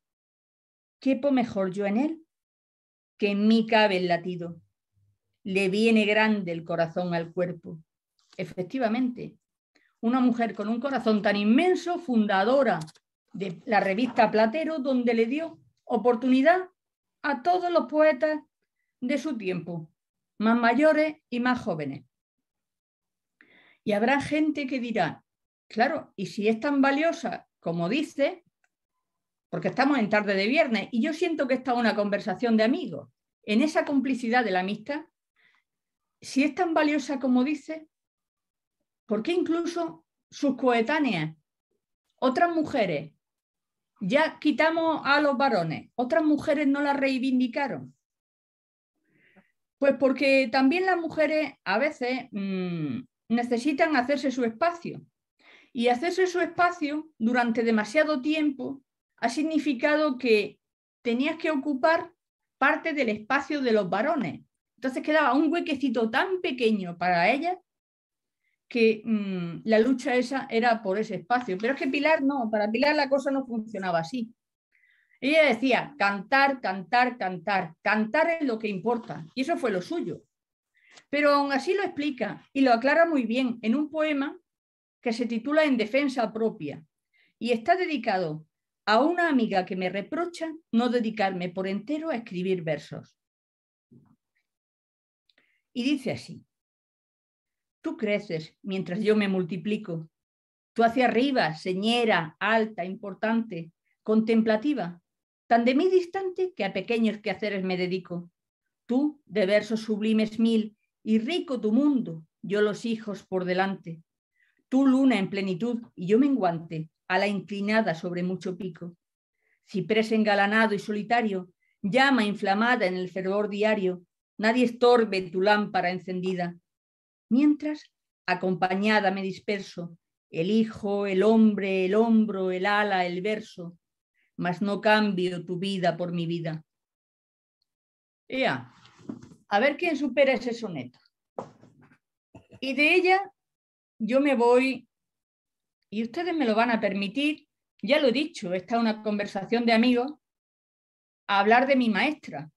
¿Quepo mejor yo en él? que en mí cabe el latido. Le viene grande el corazón al cuerpo. Efectivamente, una mujer con un corazón tan inmenso, fundadora de la revista Platero, donde le dio oportunidad a todos los poetas de su tiempo, más mayores y más jóvenes. Y habrá gente que dirá, claro, y si es tan valiosa como dice, porque estamos en tarde de viernes y yo siento que esta es una conversación de amigos. En esa complicidad de la amistad, si es tan valiosa como dice, ¿por qué incluso sus coetáneas, otras mujeres, ya quitamos a los varones, otras mujeres no la reivindicaron? Pues porque también las mujeres a veces mm, necesitan hacerse su espacio. Y hacerse su espacio durante demasiado tiempo ha significado que tenías que ocupar parte del espacio de los varones. Entonces quedaba un huequecito tan pequeño para ella que mm, la lucha esa era por ese espacio. Pero es que Pilar no, para Pilar la cosa no funcionaba así. Ella decía, cantar, cantar, cantar, cantar es lo que importa. Y eso fue lo suyo. Pero aún así lo explica y lo aclara muy bien en un poema que se titula En defensa propia y está dedicado a una amiga que me reprocha no dedicarme por entero a escribir versos. Y dice así, tú creces mientras yo me multiplico, tú hacia arriba, señera, alta, importante, contemplativa, tan de mí distante que a pequeños quehaceres me dedico. Tú, de versos sublimes mil, y rico tu mundo, yo los hijos por delante. Tú, luna en plenitud, y yo menguante, ala inclinada sobre mucho pico. Ciprés engalanado y solitario, llama inflamada en el fervor diario, nadie estorbe tu lámpara encendida. Mientras, acompañada me disperso, el hijo, el hombre, el hombro, el ala, el verso, mas no cambio tu vida por mi vida. Ea, a ver quién supera ese soneto. Y de ella yo me voy y ustedes me lo van a permitir, ya lo he dicho, esta es una conversación de amigos, a hablar de mi maestra,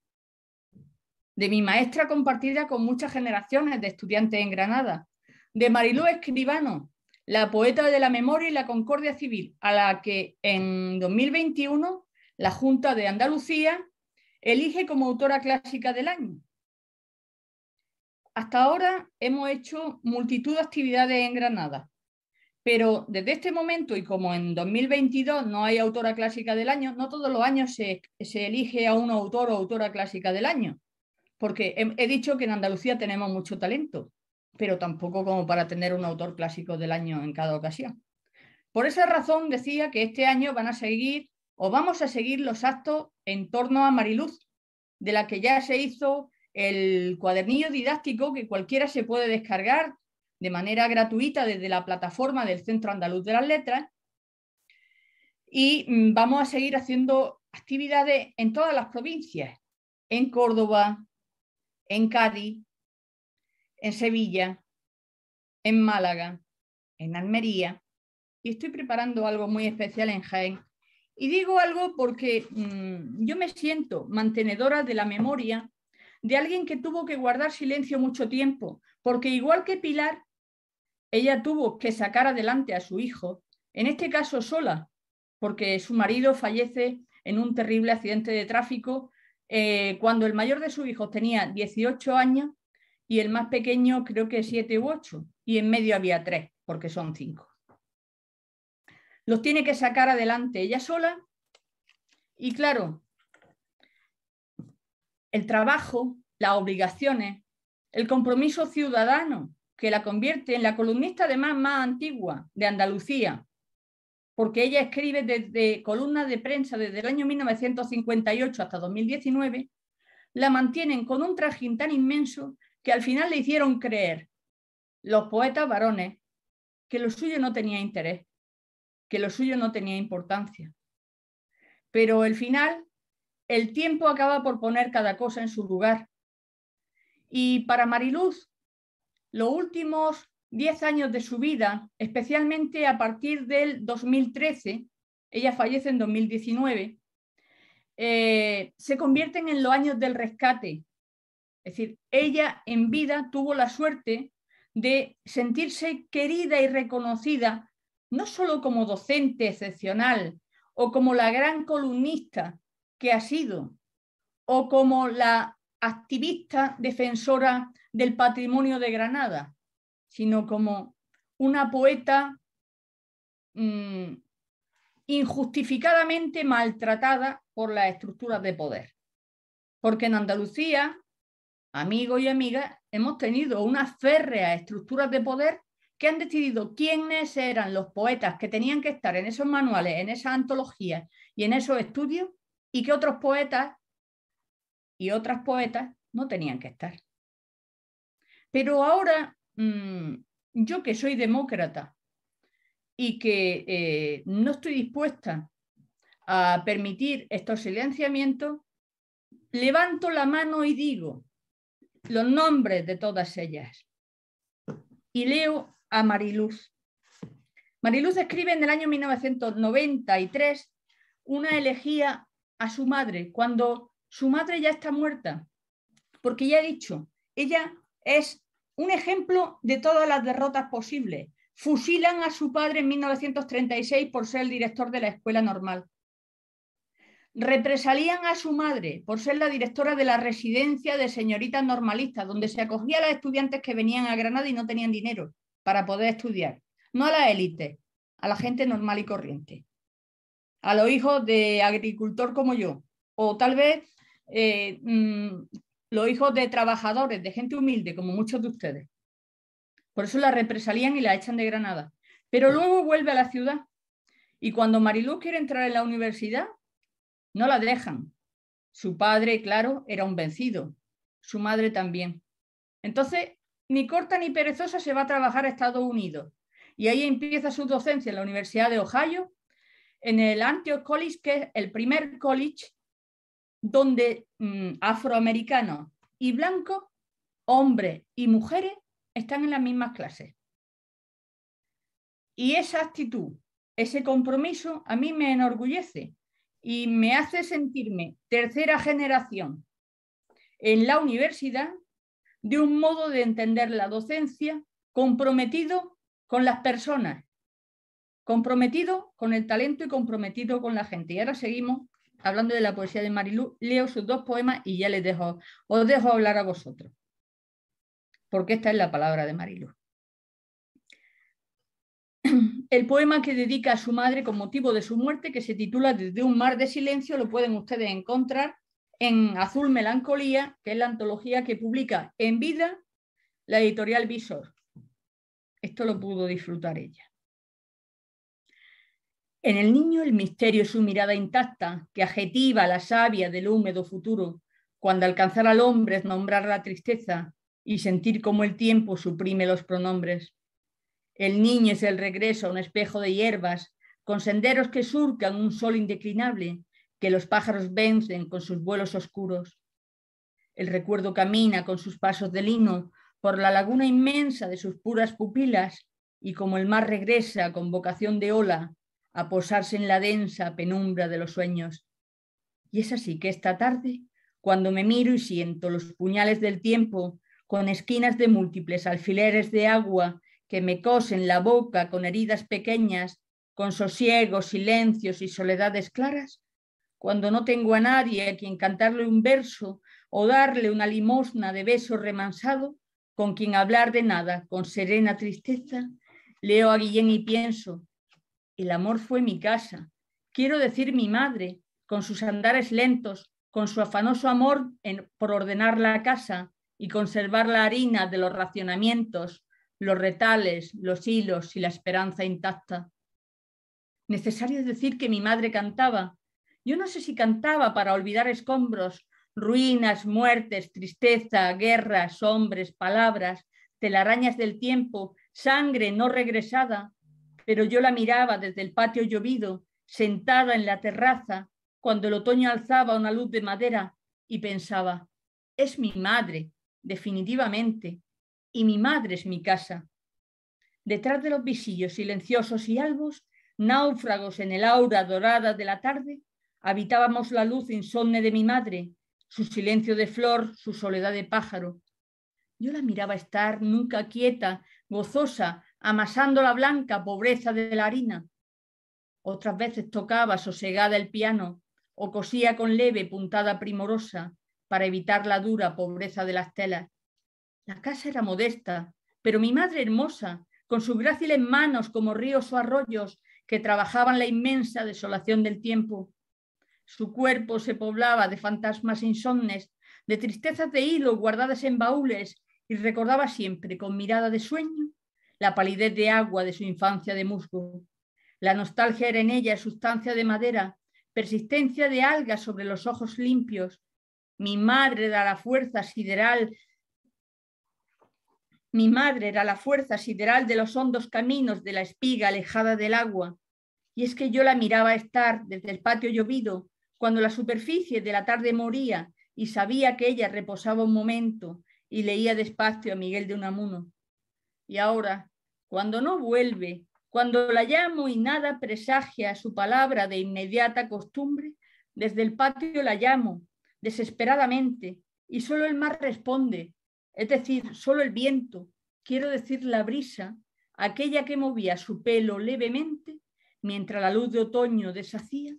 de mi maestra compartida con muchas generaciones de estudiantes en Granada, de Marilú Escribano, la poeta de la memoria y la concordia civil, a la que en 2021 la Junta de Andalucía elige como autora clásica del año. Hasta ahora hemos hecho multitud de actividades en Granada, pero desde este momento y como en 2022 no hay autora clásica del año, no todos los años se, elige a un autor o autora clásica del año, porque he, he, dicho que en Andalucía tenemos mucho talento, pero tampoco como para tener un autor clásico del año en cada ocasión. Por esa razón decía que este año van a seguir o vamos a seguir los actos en torno a Mariluz, de la que ya se hizo el cuadernillo didáctico que cualquiera se puede descargar de manera gratuita desde la plataforma del Centro Andaluz de las Letras. Y mm, vamos a seguir haciendo actividades en todas las provincias, en Córdoba, en Cádiz, en Sevilla, en Málaga, en Almería. Y estoy preparando algo muy especial en Jaén. Y digo algo porque mm, yo me siento mantenedora de la memoria de alguien que tuvo que guardar silencio mucho tiempo, porque igual que Pilar, ella tuvo que sacar adelante a su hijo, en este caso sola, porque su marido fallece en un terrible accidente de tráfico eh, cuando el mayor de sus hijos tenía 18 años y el más pequeño creo que 7 u 8, y en medio había 3, porque son 5. Los tiene que sacar adelante ella sola y claro, el trabajo, las obligaciones, el compromiso ciudadano que la convierte en la columnista además más antigua de Andalucía, porque ella escribe desde columnas de prensa desde el año 1958 hasta 2019, la mantienen con un trajín tan inmenso que al final le hicieron creer los poetas varones que lo suyo no tenía interés, que lo suyo no tenía importancia. Pero al final, el tiempo acaba por poner cada cosa en su lugar. Y para Mariluz, los últimos 10 años de su vida, especialmente a partir del 2013, ella fallece en 2019, eh, se convierten en los años del rescate. Es decir, ella en vida tuvo la suerte de sentirse querida y reconocida, no solo como docente excepcional o como la gran columnista que ha sido, o como la activista defensora del patrimonio de Granada, sino como una poeta mm, injustificadamente maltratada por las estructuras de poder. Porque en Andalucía, amigos y amigas, hemos tenido unas férreas estructuras de poder que han decidido quiénes eran los poetas que tenían que estar en esos manuales, en esas antologías y en esos estudios, y que otros poetas y otras poetas no tenían que estar. Pero ahora, mm, yo que soy demócrata y que eh, no estoy dispuesta a permitir estos silenciamientos, levanto la mano y digo los nombres de todas ellas. Y leo a Mariluz. Mariluz escribe en el año 1993 una elegía a su madre, cuando su madre ya está muerta, porque ya he dicho, ella es un ejemplo de todas las derrotas posibles. Fusilan a su padre en 1936 por ser el director de la escuela normal. Represalían a su madre por ser la directora de la residencia de señoritas normalistas, donde se acogía a las estudiantes que venían a Granada y no tenían dinero para poder estudiar. No a la élite, a la gente normal y corriente. A los hijos de agricultor como yo, o tal vez eh, mm, los hijos de trabajadores, de gente humilde, como muchos de ustedes. Por eso la represalían y la echan de Granada. Pero luego vuelve a la ciudad y cuando Mariluz quiere entrar en la universidad, no la dejan. Su padre, claro, era un vencido, su madre también. Entonces, ni corta ni perezosa se va a trabajar a Estados Unidos. Y ahí empieza su docencia en la Universidad de Ohio, en el Antioch College, que es el primer college donde mm, afroamericanos y blancos, hombres y mujeres, están en las mismas clases. Y esa actitud, ese compromiso, a mí me enorgullece y me hace sentirme tercera generación en la universidad de un modo de entender la docencia comprometido con las personas, comprometido con el talento y comprometido con la gente. Y ahora seguimos hablando de la poesía de Marilú, leo sus dos poemas y ya les dejo, os dejo hablar a vosotros, porque esta es la palabra de Marilú. El poema que dedica a su madre con motivo de su muerte, que se titula Desde un mar de silencio, lo pueden ustedes encontrar en Azul Melancolía, que es la antología que publica en vida la editorial Visor. Esto lo pudo disfrutar ella. En el niño el misterio es su mirada intacta, que adjetiva la savia del húmedo futuro, cuando alcanzar al hombre es nombrar la tristeza y sentir como el tiempo suprime los pronombres. El niño es el regreso a un espejo de hierbas, con senderos que surcan un sol indeclinable, que los pájaros vencen con sus vuelos oscuros. El recuerdo camina con sus pasos de lino por la laguna inmensa de sus puras pupilas y como el mar regresa con vocación de ola, a posarse en la densa penumbra de los sueños. Y es así que esta tarde, cuando me miro y siento los puñales del tiempo con esquinas de múltiples alfileres de agua que me cosen la boca con heridas pequeñas, con sosiego silencios y soledades claras, cuando no tengo a nadie a quien cantarle un verso o darle una limosna de beso remansado, con quien hablar de nada, con serena tristeza, leo a Guillén y pienso, el amor fue mi casa, quiero decir mi madre, con sus andares lentos, con su afanoso amor por ordenar la casa y conservar la harina de los racionamientos, los retales, los hilos y la esperanza intacta. Necesario decir que mi madre cantaba. Yo no sé si cantaba para olvidar escombros, ruinas, muertes, tristeza, guerras, hombres, palabras, telarañas del tiempo, sangre no regresada, pero yo la miraba desde el patio llovido, sentada en la terraza, cuando el otoño alzaba una luz de madera, y pensaba, es mi madre, definitivamente, y mi madre es mi casa. Detrás de los visillos silenciosos y albos, náufragos en el aura dorada de la tarde, habitábamos la luz insomne de mi madre, su silencio de flor, su soledad de pájaro. Yo la miraba estar nunca quieta, gozosa, amasando la blanca pobreza de la harina. Otras veces tocaba sosegada el piano o cosía con leve puntada primorosa para evitar la dura pobreza de las telas. La casa era modesta, pero mi madre hermosa, con sus gráciles manos como ríos o arroyos que trabajaban la inmensa desolación del tiempo. Su cuerpo se poblaba de fantasmas insomnes, de tristezas de hilo guardadas en baúles y recordaba siempre con mirada de sueño la palidez de agua de su infancia de musgo. La nostalgia era en ella sustancia de madera, persistencia de algas sobre los ojos limpios. Mi madre era la fuerza sideral. Mi madre era la fuerza sideral de los hondos caminos de la espiga alejada del agua. Y es que yo la miraba estar desde el patio llovido, cuando la superficie de la tarde moría y sabía que ella reposaba un momento y leía despacio a Miguel de Unamuno. Y ahora cuando no vuelve, cuando la llamo y nada presagia su palabra de inmediata costumbre, desde el patio la llamo desesperadamente y solo el mar responde, es decir, solo el viento, quiero decir la brisa, aquella que movía su pelo levemente mientras la luz de otoño deshacía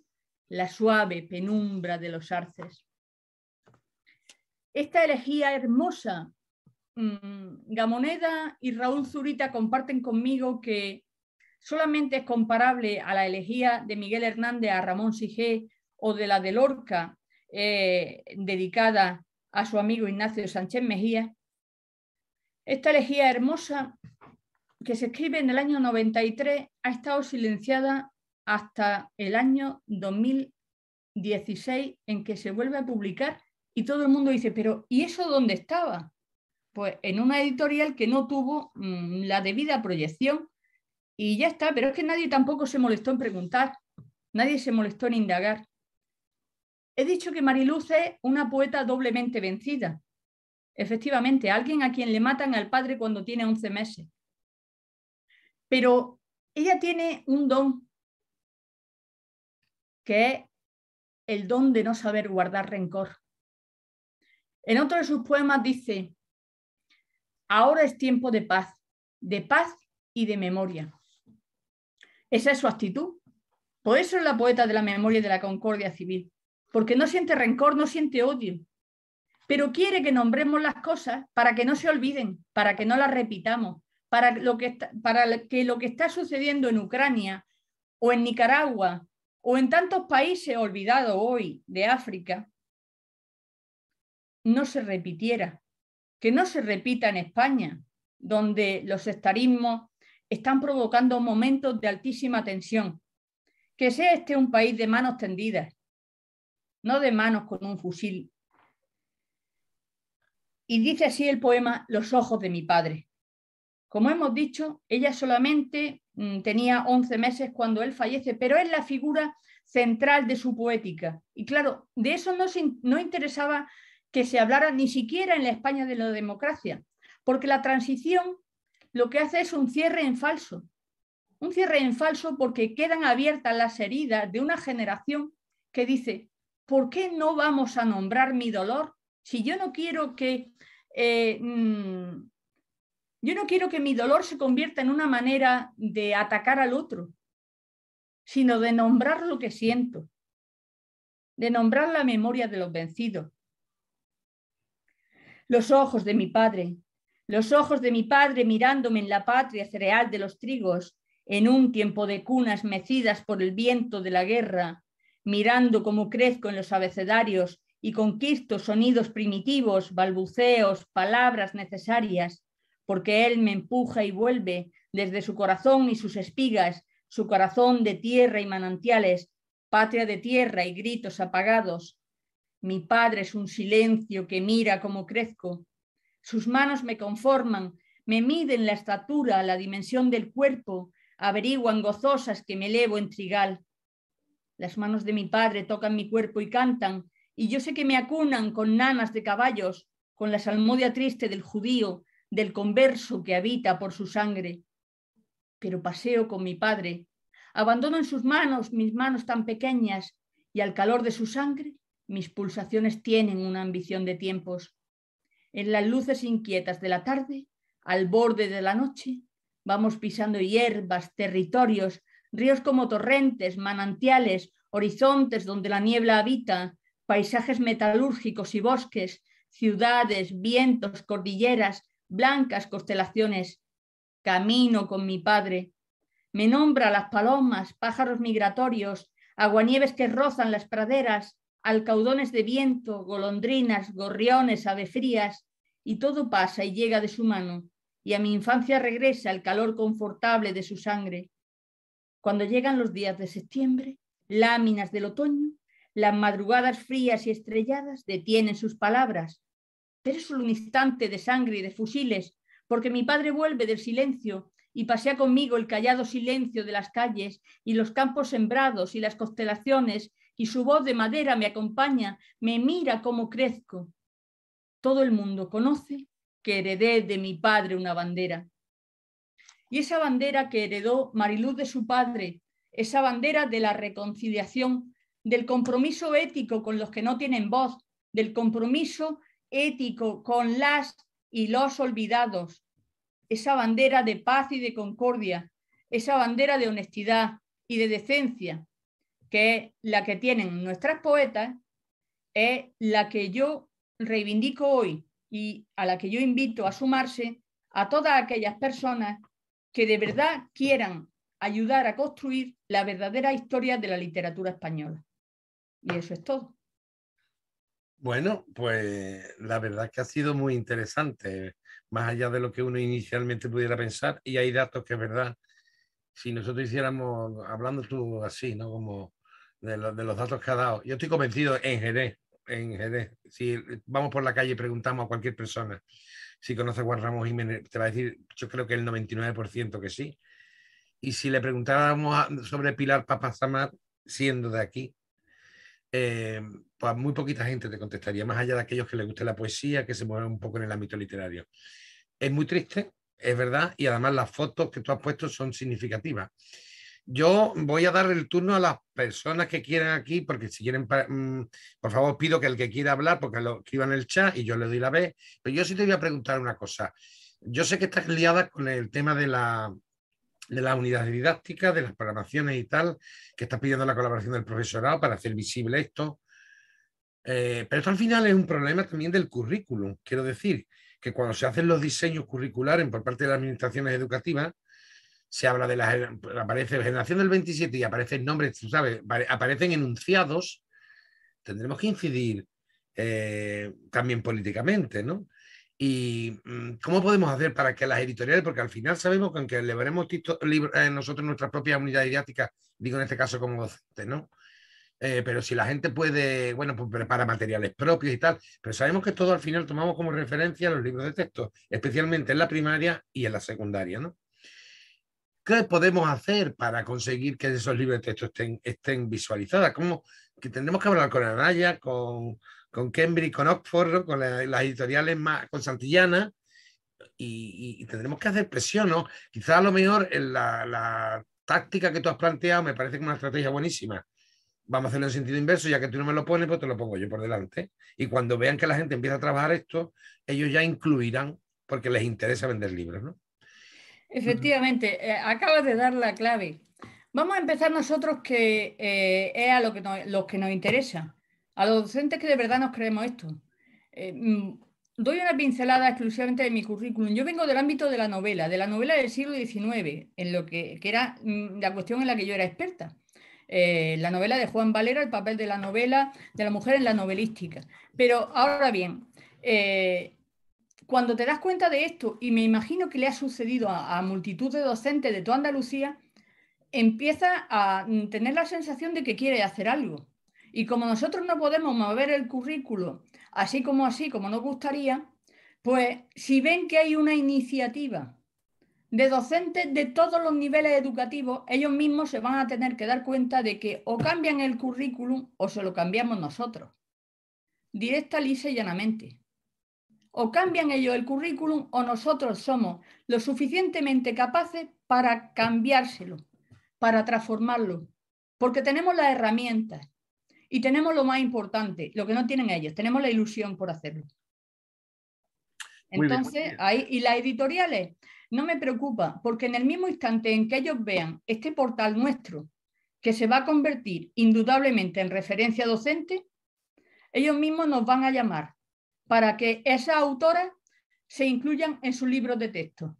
la suave penumbra de los arces. Esta elegía hermosa Mm, Gamoneda y Raúl Zurita comparten conmigo que solamente es comparable a la elegía de Miguel Hernández a Ramón Sigé o de la de Lorca eh, dedicada a su amigo Ignacio Sánchez Mejía. Esta elegía hermosa que se escribe en el año 93 ha estado silenciada hasta el año 2016 en que se vuelve a publicar y todo el mundo dice, pero ¿y eso dónde estaba? pues en una editorial que no tuvo mm, la debida proyección y ya está, pero es que nadie tampoco se molestó en preguntar, nadie se molestó en indagar. He dicho que Mariluz es una poeta doblemente vencida. Efectivamente, alguien a quien le matan al padre cuando tiene 11 meses. Pero ella tiene un don, que es el don de no saber guardar rencor. En otro de sus poemas dice, Ahora es tiempo de paz, de paz y de memoria. Esa es su actitud. Por eso es la poeta de la memoria y de la concordia civil, porque no siente rencor, no siente odio, pero quiere que nombremos las cosas para que no se olviden, para que no las repitamos, para, para que lo que está sucediendo en Ucrania o en Nicaragua o en tantos países olvidados hoy de África no se repitiera, que no se repita en España, donde los sectarismos están provocando momentos de altísima tensión. Que sea este un país de manos tendidas, no de manos con un fusil. Y dice así el poema Los ojos de mi padre. Como hemos dicho, ella solamente mm, tenía 11 meses cuando él fallece, pero es la figura central de su poética. Y claro, de eso no, no interesaba que se hablara ni siquiera en la España de la democracia, porque la transición lo que hace es un cierre en falso, un cierre en falso porque quedan abiertas las heridas de una generación que dice, ¿por qué no vamos a nombrar mi dolor si yo no quiero que... Eh, mm, yo no quiero que mi dolor se convierta en una manera de atacar al otro, sino de nombrar lo que siento, de nombrar la memoria de los vencidos, los ojos de mi padre, los ojos de mi padre mirándome en la patria cereal de los trigos, en un tiempo de cunas mecidas por el viento de la guerra, mirando cómo crezco en los abecedarios y conquisto sonidos primitivos, balbuceos, palabras necesarias, porque él me empuja y vuelve desde su corazón y sus espigas, su corazón de tierra y manantiales, patria de tierra y gritos apagados, mi padre es un silencio que mira como crezco. Sus manos me conforman, me miden la estatura, la dimensión del cuerpo, averiguan gozosas que me elevo en trigal. Las manos de mi padre tocan mi cuerpo y cantan, y yo sé que me acunan con nanas de caballos, con la salmodia triste del judío, del converso que habita por su sangre. Pero paseo con mi padre, abandono en sus manos mis manos tan pequeñas, y al calor de su sangre mis pulsaciones tienen una ambición de tiempos. En las luces inquietas de la tarde, al borde de la noche, vamos pisando hierbas, territorios, ríos como torrentes, manantiales, horizontes donde la niebla habita, paisajes metalúrgicos y bosques, ciudades, vientos, cordilleras, blancas constelaciones. Camino con mi padre. Me nombra las palomas, pájaros migratorios, aguanieves que rozan las praderas, alcaudones de viento, golondrinas, gorriones, frías y todo pasa y llega de su mano, y a mi infancia regresa el calor confortable de su sangre. Cuando llegan los días de septiembre, láminas del otoño, las madrugadas frías y estrelladas detienen sus palabras, pero es solo un instante de sangre y de fusiles, porque mi padre vuelve del silencio y pasea conmigo el callado silencio de las calles y los campos sembrados y las constelaciones y su voz de madera me acompaña, me mira como crezco. Todo el mundo conoce que heredé de mi padre una bandera. Y esa bandera que heredó Mariluz de su padre, esa bandera de la reconciliación, del compromiso ético con los que no tienen voz, del compromiso ético con las y los olvidados, esa bandera de paz y de concordia, esa bandera de honestidad y de decencia, que la que tienen nuestras poetas es la que yo reivindico hoy y a la que yo invito a sumarse a todas aquellas personas que de verdad quieran ayudar a construir la verdadera historia de la literatura española. Y eso es todo. Bueno, pues la verdad que ha sido muy interesante, más allá de lo que uno inicialmente pudiera pensar, y hay datos que es verdad, si nosotros hiciéramos, hablando tú así, ¿no? Como de, los datos que ha dado. Yo estoy convencido en Jerez, en Jerez. Si vamos por la calle y preguntamos a cualquier persona si conoce a Juan Ramos Jiménez, te va a decir, yo creo que el 99% que sí. Y si le preguntáramos sobre Pilar Samar, siendo de aquí, eh, pues muy poquita gente te contestaría, más allá de aquellos que les guste la poesía, que se mueven un poco en el ámbito literario. Es muy triste, es verdad, y además las fotos que tú has puesto son significativas. Yo voy a dar el turno a las personas que quieran aquí, porque si quieren, mm, por favor, pido que el que quiera hablar, porque lo escriban en el chat y yo le doy la vez. Pero yo sí te voy a preguntar una cosa. Yo sé que estás liada con el tema de la, de las unidades didácticas, de las programaciones y tal, que estás pidiendo la colaboración del profesorado para hacer visible esto. Eh, pero esto al final es un problema también del currículum. Quiero decir que cuando se hacen los diseños curriculares por parte de las administraciones educativas, se habla de la, aparece generación del 27 y aparecen nombres, tú sabes, aparecen enunciados, tendremos que incidir eh, también políticamente, ¿no? ¿Y mm, cómo podemos hacer para que las editoriales, porque al final sabemos que aunque veremos eh, nosotros nuestra propia unidad didáctica, digo en este caso como docente, ¿no? Eh, pero si la gente puede, bueno, pues prepara materiales propios y tal, pero sabemos que todo al final tomamos como referencia los libros de texto, especialmente en la primaria y en la secundaria, ¿no? ¿Qué podemos hacer para conseguir que esos libros de texto estén, estén visualizadas? ¿Cómo, que tendremos que hablar con Anaya, con, con Cambridge, con Oxford, con las editoriales más, con Santillana, y, tendremos que hacer presión, ¿no? Quizás a lo mejor la, táctica que tú has planteado me parece es una estrategia buenísima. Vamos a hacerlo en sentido inverso, ya que tú no me lo pones, pues te lo pongo yo por delante. Y cuando vean que la gente empieza a trabajar esto, ellos ya incluirán, porque les interesa vender libros, ¿no? Efectivamente, eh, acabas de dar la clave. Vamos a empezar nosotros, que eh, es a lo que, nos, que nos interesa, a los docentes que de verdad nos creemos esto. Eh, mm, doy una pincelada exclusivamente de mi currículum. Yo vengo del ámbito de la novela, de la novela del siglo XIX, en lo que, era mm, la cuestión en la que yo era experta. la novela de Juan Valera, el papel de la novela, de la mujer en la novelística. Pero ahora bien, cuando te das cuenta de esto, y me imagino que le ha sucedido a, multitud de docentes de toda Andalucía, empieza a tener la sensación de que quiere hacer algo. Y como nosotros no podemos mover el currículo así como así, como nos gustaría, pues si ven que hay una iniciativa de docentes de todos los niveles educativos, ellos mismos se van a tener que dar cuenta de que o cambian el currículum o se lo cambiamos nosotros. Directa, lisa y llanamente o cambian ellos el currículum o nosotros somos lo suficientemente capaces para cambiárselo, para transformarlo, porque tenemos las herramientas y tenemos lo más importante, lo que no tienen ellos, tenemos la ilusión por hacerlo. Entonces, ahí, y las editoriales, no me preocupa, porque en el mismo instante en que ellos vean este portal nuestro, que se va a convertir indudablemente en referencia docente, ellos mismos nos van a llamar para que esas autoras se incluyan en sus libros de texto.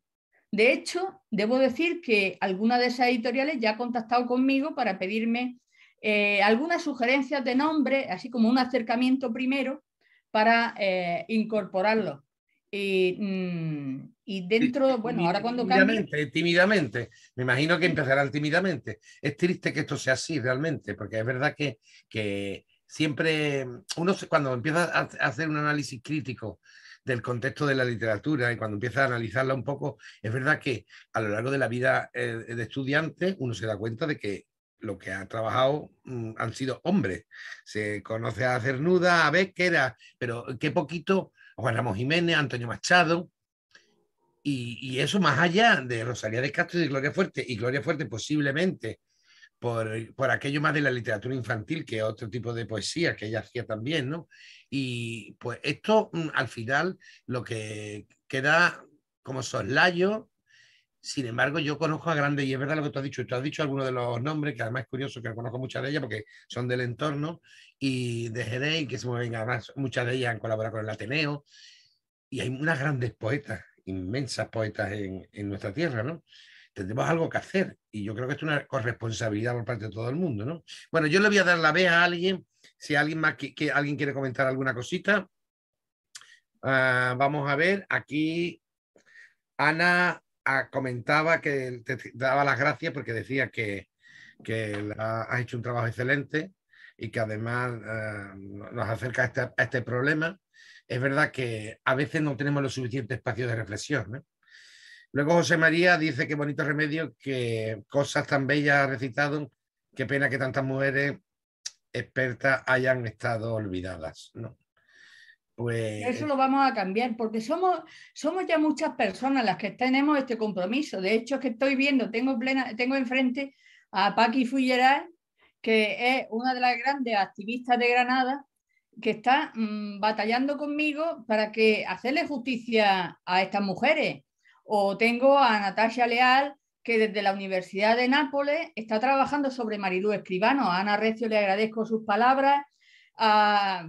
De hecho, debo decir que alguna de esas editoriales ya ha contactado conmigo para pedirme eh, algunas sugerencias de nombre, así como un acercamiento primero para eh, incorporarlo. Mm, y, dentro, bueno, ahora cuando tímidamente, Tímidamente, me imagino que empezarán tímidamente. Es triste que esto sea así realmente, porque es verdad que, que siempre uno cuando empieza a hacer un análisis crítico del contexto de la literatura y cuando empieza a analizarla un poco, es verdad que a lo largo de la vida eh, de estudiante uno se da cuenta de que lo que ha trabajado mm, han sido hombres. Se conoce a Cernuda, a Becker, pero qué poquito, Juan Ramos Jiménez, Antonio Machado, y, eso más allá de Rosalía de Castro y Gloria Fuerte, y Gloria Fuerte posiblemente eh, por, aquello más de la literatura infantil, que otro tipo de poesía que ella hacía también, ¿no? Y pues esto mm, al final lo que queda como soslayo, sin embargo yo conozco a grandes, y es verdad lo que tú has dicho, tú has dicho algunos de los nombres, que además es curioso que conozco muchas de ellas porque son del entorno, y de Jerez, que se mueven además, muchas de ellas han colaborado con el Ateneo, y hay unas grandes poetas, inmensas poetas en, en nuestra tierra, ¿no? tendremos algo que hacer. Y yo creo que es una corresponsabilidad por parte de todo el mundo, ¿no? Bueno, yo le voy a dar la vez a alguien, si alguien más que, alguien quiere comentar alguna cosita. Ah, vamos a ver, aquí Ana ah, comentaba que te daba las gracias porque decía que, que has hecho un trabajo excelente y que además ah, nos acerca este, a este, problema. Es verdad que a veces no tenemos lo suficiente espacio de reflexión. ¿no? Luego José María dice que bonito remedio, que cosas tan bellas ha recitado, qué pena que tantas mujeres expertas hayan estado olvidadas. ¿no? Pues... Eso lo vamos a cambiar, porque somos, somos ya muchas personas las que tenemos este compromiso. De hecho, es que estoy viendo, tengo, tengo enfrente a Paqui Fulleral, que es una de las grandes activistas de Granada, que está mm, batallando conmigo para que hacerle justicia a estas mujeres o tengo a Natasha Leal, que desde la Universidad de Nápoles está trabajando sobre Marilú Escribano. A Ana Recio le agradezco sus palabras.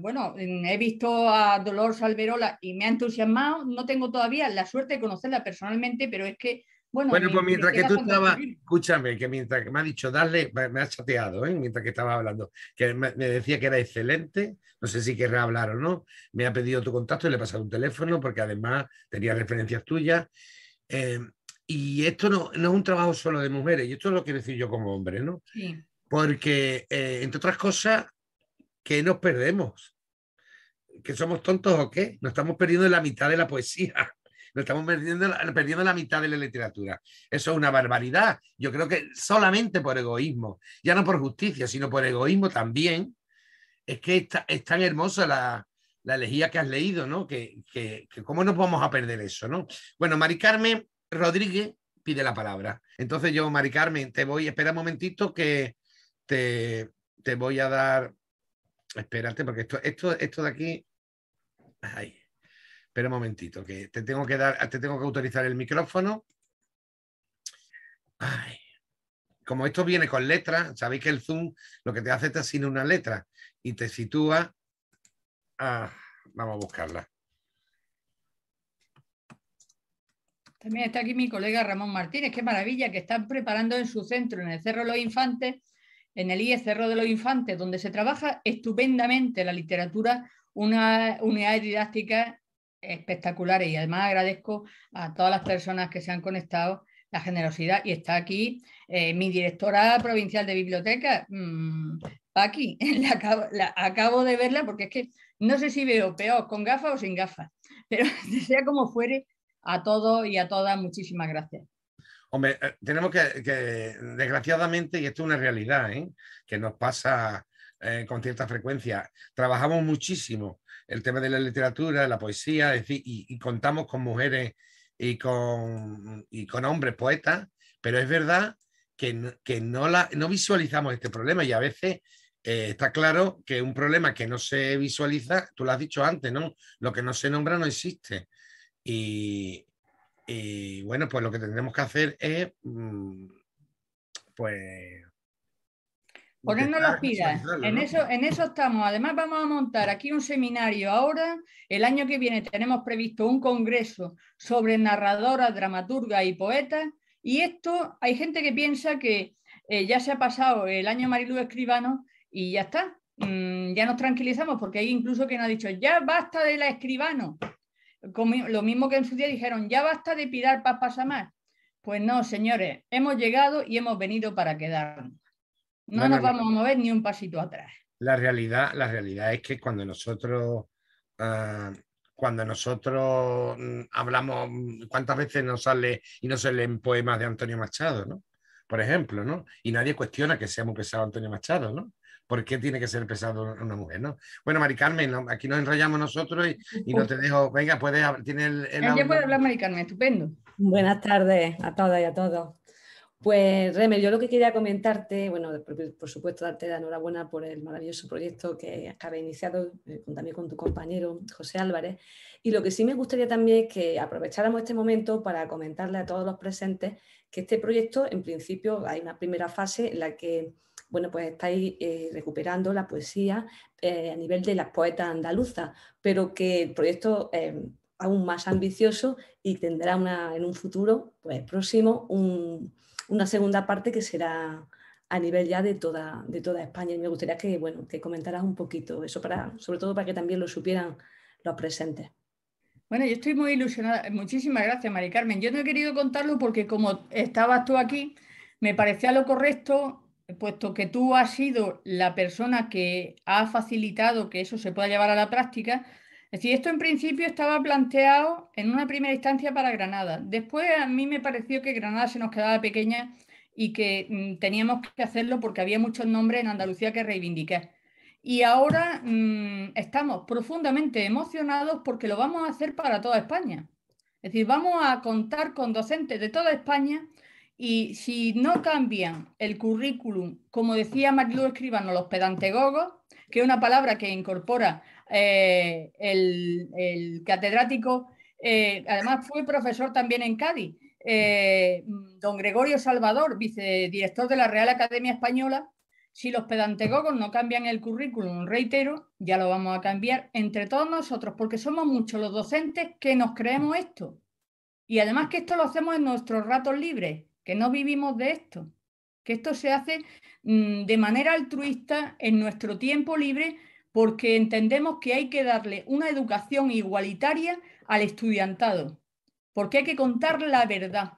bueno, he visto a Dolores Alberola y me ha entusiasmado. No tengo todavía la suerte de conocerla personalmente, pero es que, bueno. Bueno, pues mientras que tú estabas, escúchame, que mientras que me ha dicho darle, me ha chateado, ¿eh? mientras que estaba hablando, que me decía que era excelente, no sé si querrá hablar o no, me ha pedido tu contacto y le he pasado un teléfono porque además tenía referencias tuyas eh, y esto no, es un trabajo solo de mujeres, y esto es lo que decir yo como hombre, ¿no? Porque, eh, entre otras cosas, que nos perdemos? ¿Que somos tontos o qué? Nos estamos perdiendo la mitad de la poesía nos estamos perdiendo, perdiendo, la mitad de la literatura. Eso es una barbaridad. Yo creo que solamente por egoísmo, ya no por justicia, sino por egoísmo también, es que es, tan hermosa la, la elegía que has leído, ¿no? Que, cómo nos vamos a perder eso, ¿no? Bueno, Mari Carmen Rodríguez pide la palabra. Entonces yo, Mari Carmen, te voy, espera un momentito que te, voy a dar, espérate, porque esto, esto, esto de aquí, espera un momentito, que te tengo que dar, te tengo que autorizar el micrófono. como esto viene con letras, sabéis que el Zoom lo que te hace es te una letra y te sitúa Ah, vamos a buscarla. También está aquí mi colega Ramón Martínez. Qué maravilla que están preparando en su centro, en el Cerro de los Infantes, en el IE Cerro de los Infantes, donde se trabaja estupendamente la literatura, una unidad didácticas espectaculares y además agradezco a todas las personas que se han conectado la generosidad y está aquí eh, mi directora provincial de biblioteca, mm, Paqui, acabo de verla porque es que no sé si veo peor con gafas o sin gafas, pero sea como fuere, a todos y a todas, muchísimas gracias. Hombre, eh, tenemos que, desgraciadamente, y esto es una realidad, ¿eh? que nos pasa eh, con cierta frecuencia, trabajamos muchísimo el tema de la literatura, la poesía, y, y contamos con mujeres y con, y con hombres poetas, pero es verdad que, que no, la, no visualizamos este problema y a veces eh, está claro que un problema que no se visualiza, tú lo has dicho antes, ¿no? Lo que no se nombra no existe. Y, bueno, pues lo que tendremos que hacer es, mm, pues... Ponernos las pilas. En eso, en eso estamos. Además vamos a montar aquí un seminario ahora. El año que viene tenemos previsto un congreso sobre narradoras, dramaturga y poetas. Y esto, hay gente que piensa que eh, ya se ha pasado el año Marilú Escribano y ya está. Mm, ya nos tranquilizamos porque hay incluso quien ha dicho, ya basta de la escribano. lo mismo que en su día dijeron, ya basta de pirar para pasa más. Pues no, señores, hemos llegado y hemos venido para quedarnos. No nos vamos a mover ni un pasito atrás. La realidad, la realidad es que cuando nosotros, ah, cuando nosotros mm, hablamos, mm, ¿cuántas veces nos sale y no se leen poemas de Antonio Machado, Por ejemplo, ¿no? Y nadie cuestiona que seamos muy Antonio Machado, ¿no? por qué tiene que ser pesado una mujer, ¿no? Bueno, Mari Carmen, aquí nos enrollamos nosotros y, no te dejo. Venga, puedes tiene el, puede hablar, Mari Carmen, estupendo. Buenas tardes a todas y a todos. Pues Remer, yo lo que quería comentarte, bueno, por, supuesto darte la enhorabuena por el maravilloso proyecto que acaba iniciado eh, también con tu compañero José Álvarez. Y lo que sí me gustaría también es que aprovecháramos este momento para comentarle a todos los presentes que este proyecto, en principio, hay una primera fase en la que bueno, pues estáis eh, recuperando la poesía eh, a nivel de las poetas andaluzas, pero que el proyecto es aún más ambicioso y tendrá una, en un futuro pues, próximo una segunda parte que será a nivel ya de toda, de toda España. Y me gustaría que, bueno, que comentaras un poquito eso, para, sobre todo para que también lo supieran los presentes. Bueno, yo estoy muy ilusionada. Muchísimas gracias, Mari Carmen. Yo no he querido contarlo porque como estabas tú aquí, me parecía lo correcto puesto que tú has sido la persona que ha facilitado que eso se pueda llevar a la práctica, es decir, esto en principio estaba planteado en una primera instancia para Granada. Después a mí me pareció que Granada se nos quedaba pequeña y que mm, teníamos que hacerlo porque había muchos nombres en Andalucía que reivindicar. Y ahora mm, estamos profundamente emocionados porque lo vamos a hacer para toda España. Es decir, vamos a contar con docentes de toda España y si no cambian el currículum, como decía Marilu Escribano, los pedantegogos, que es una palabra que incorpora eh, el, catedrático, eh, además fue profesor también en Cádiz, eh, don Gregorio Salvador, vicedirector de la Real Academia Española, si los pedantegogos no cambian el currículum, reitero, ya lo vamos a cambiar entre todos nosotros, porque somos muchos los docentes que nos creemos esto. Y además que esto lo hacemos en nuestros ratos libres que no vivimos de esto, que esto se hace mm, de manera altruista en nuestro tiempo libre porque entendemos que hay que darle una educación igualitaria al estudiantado, porque hay que contar la verdad.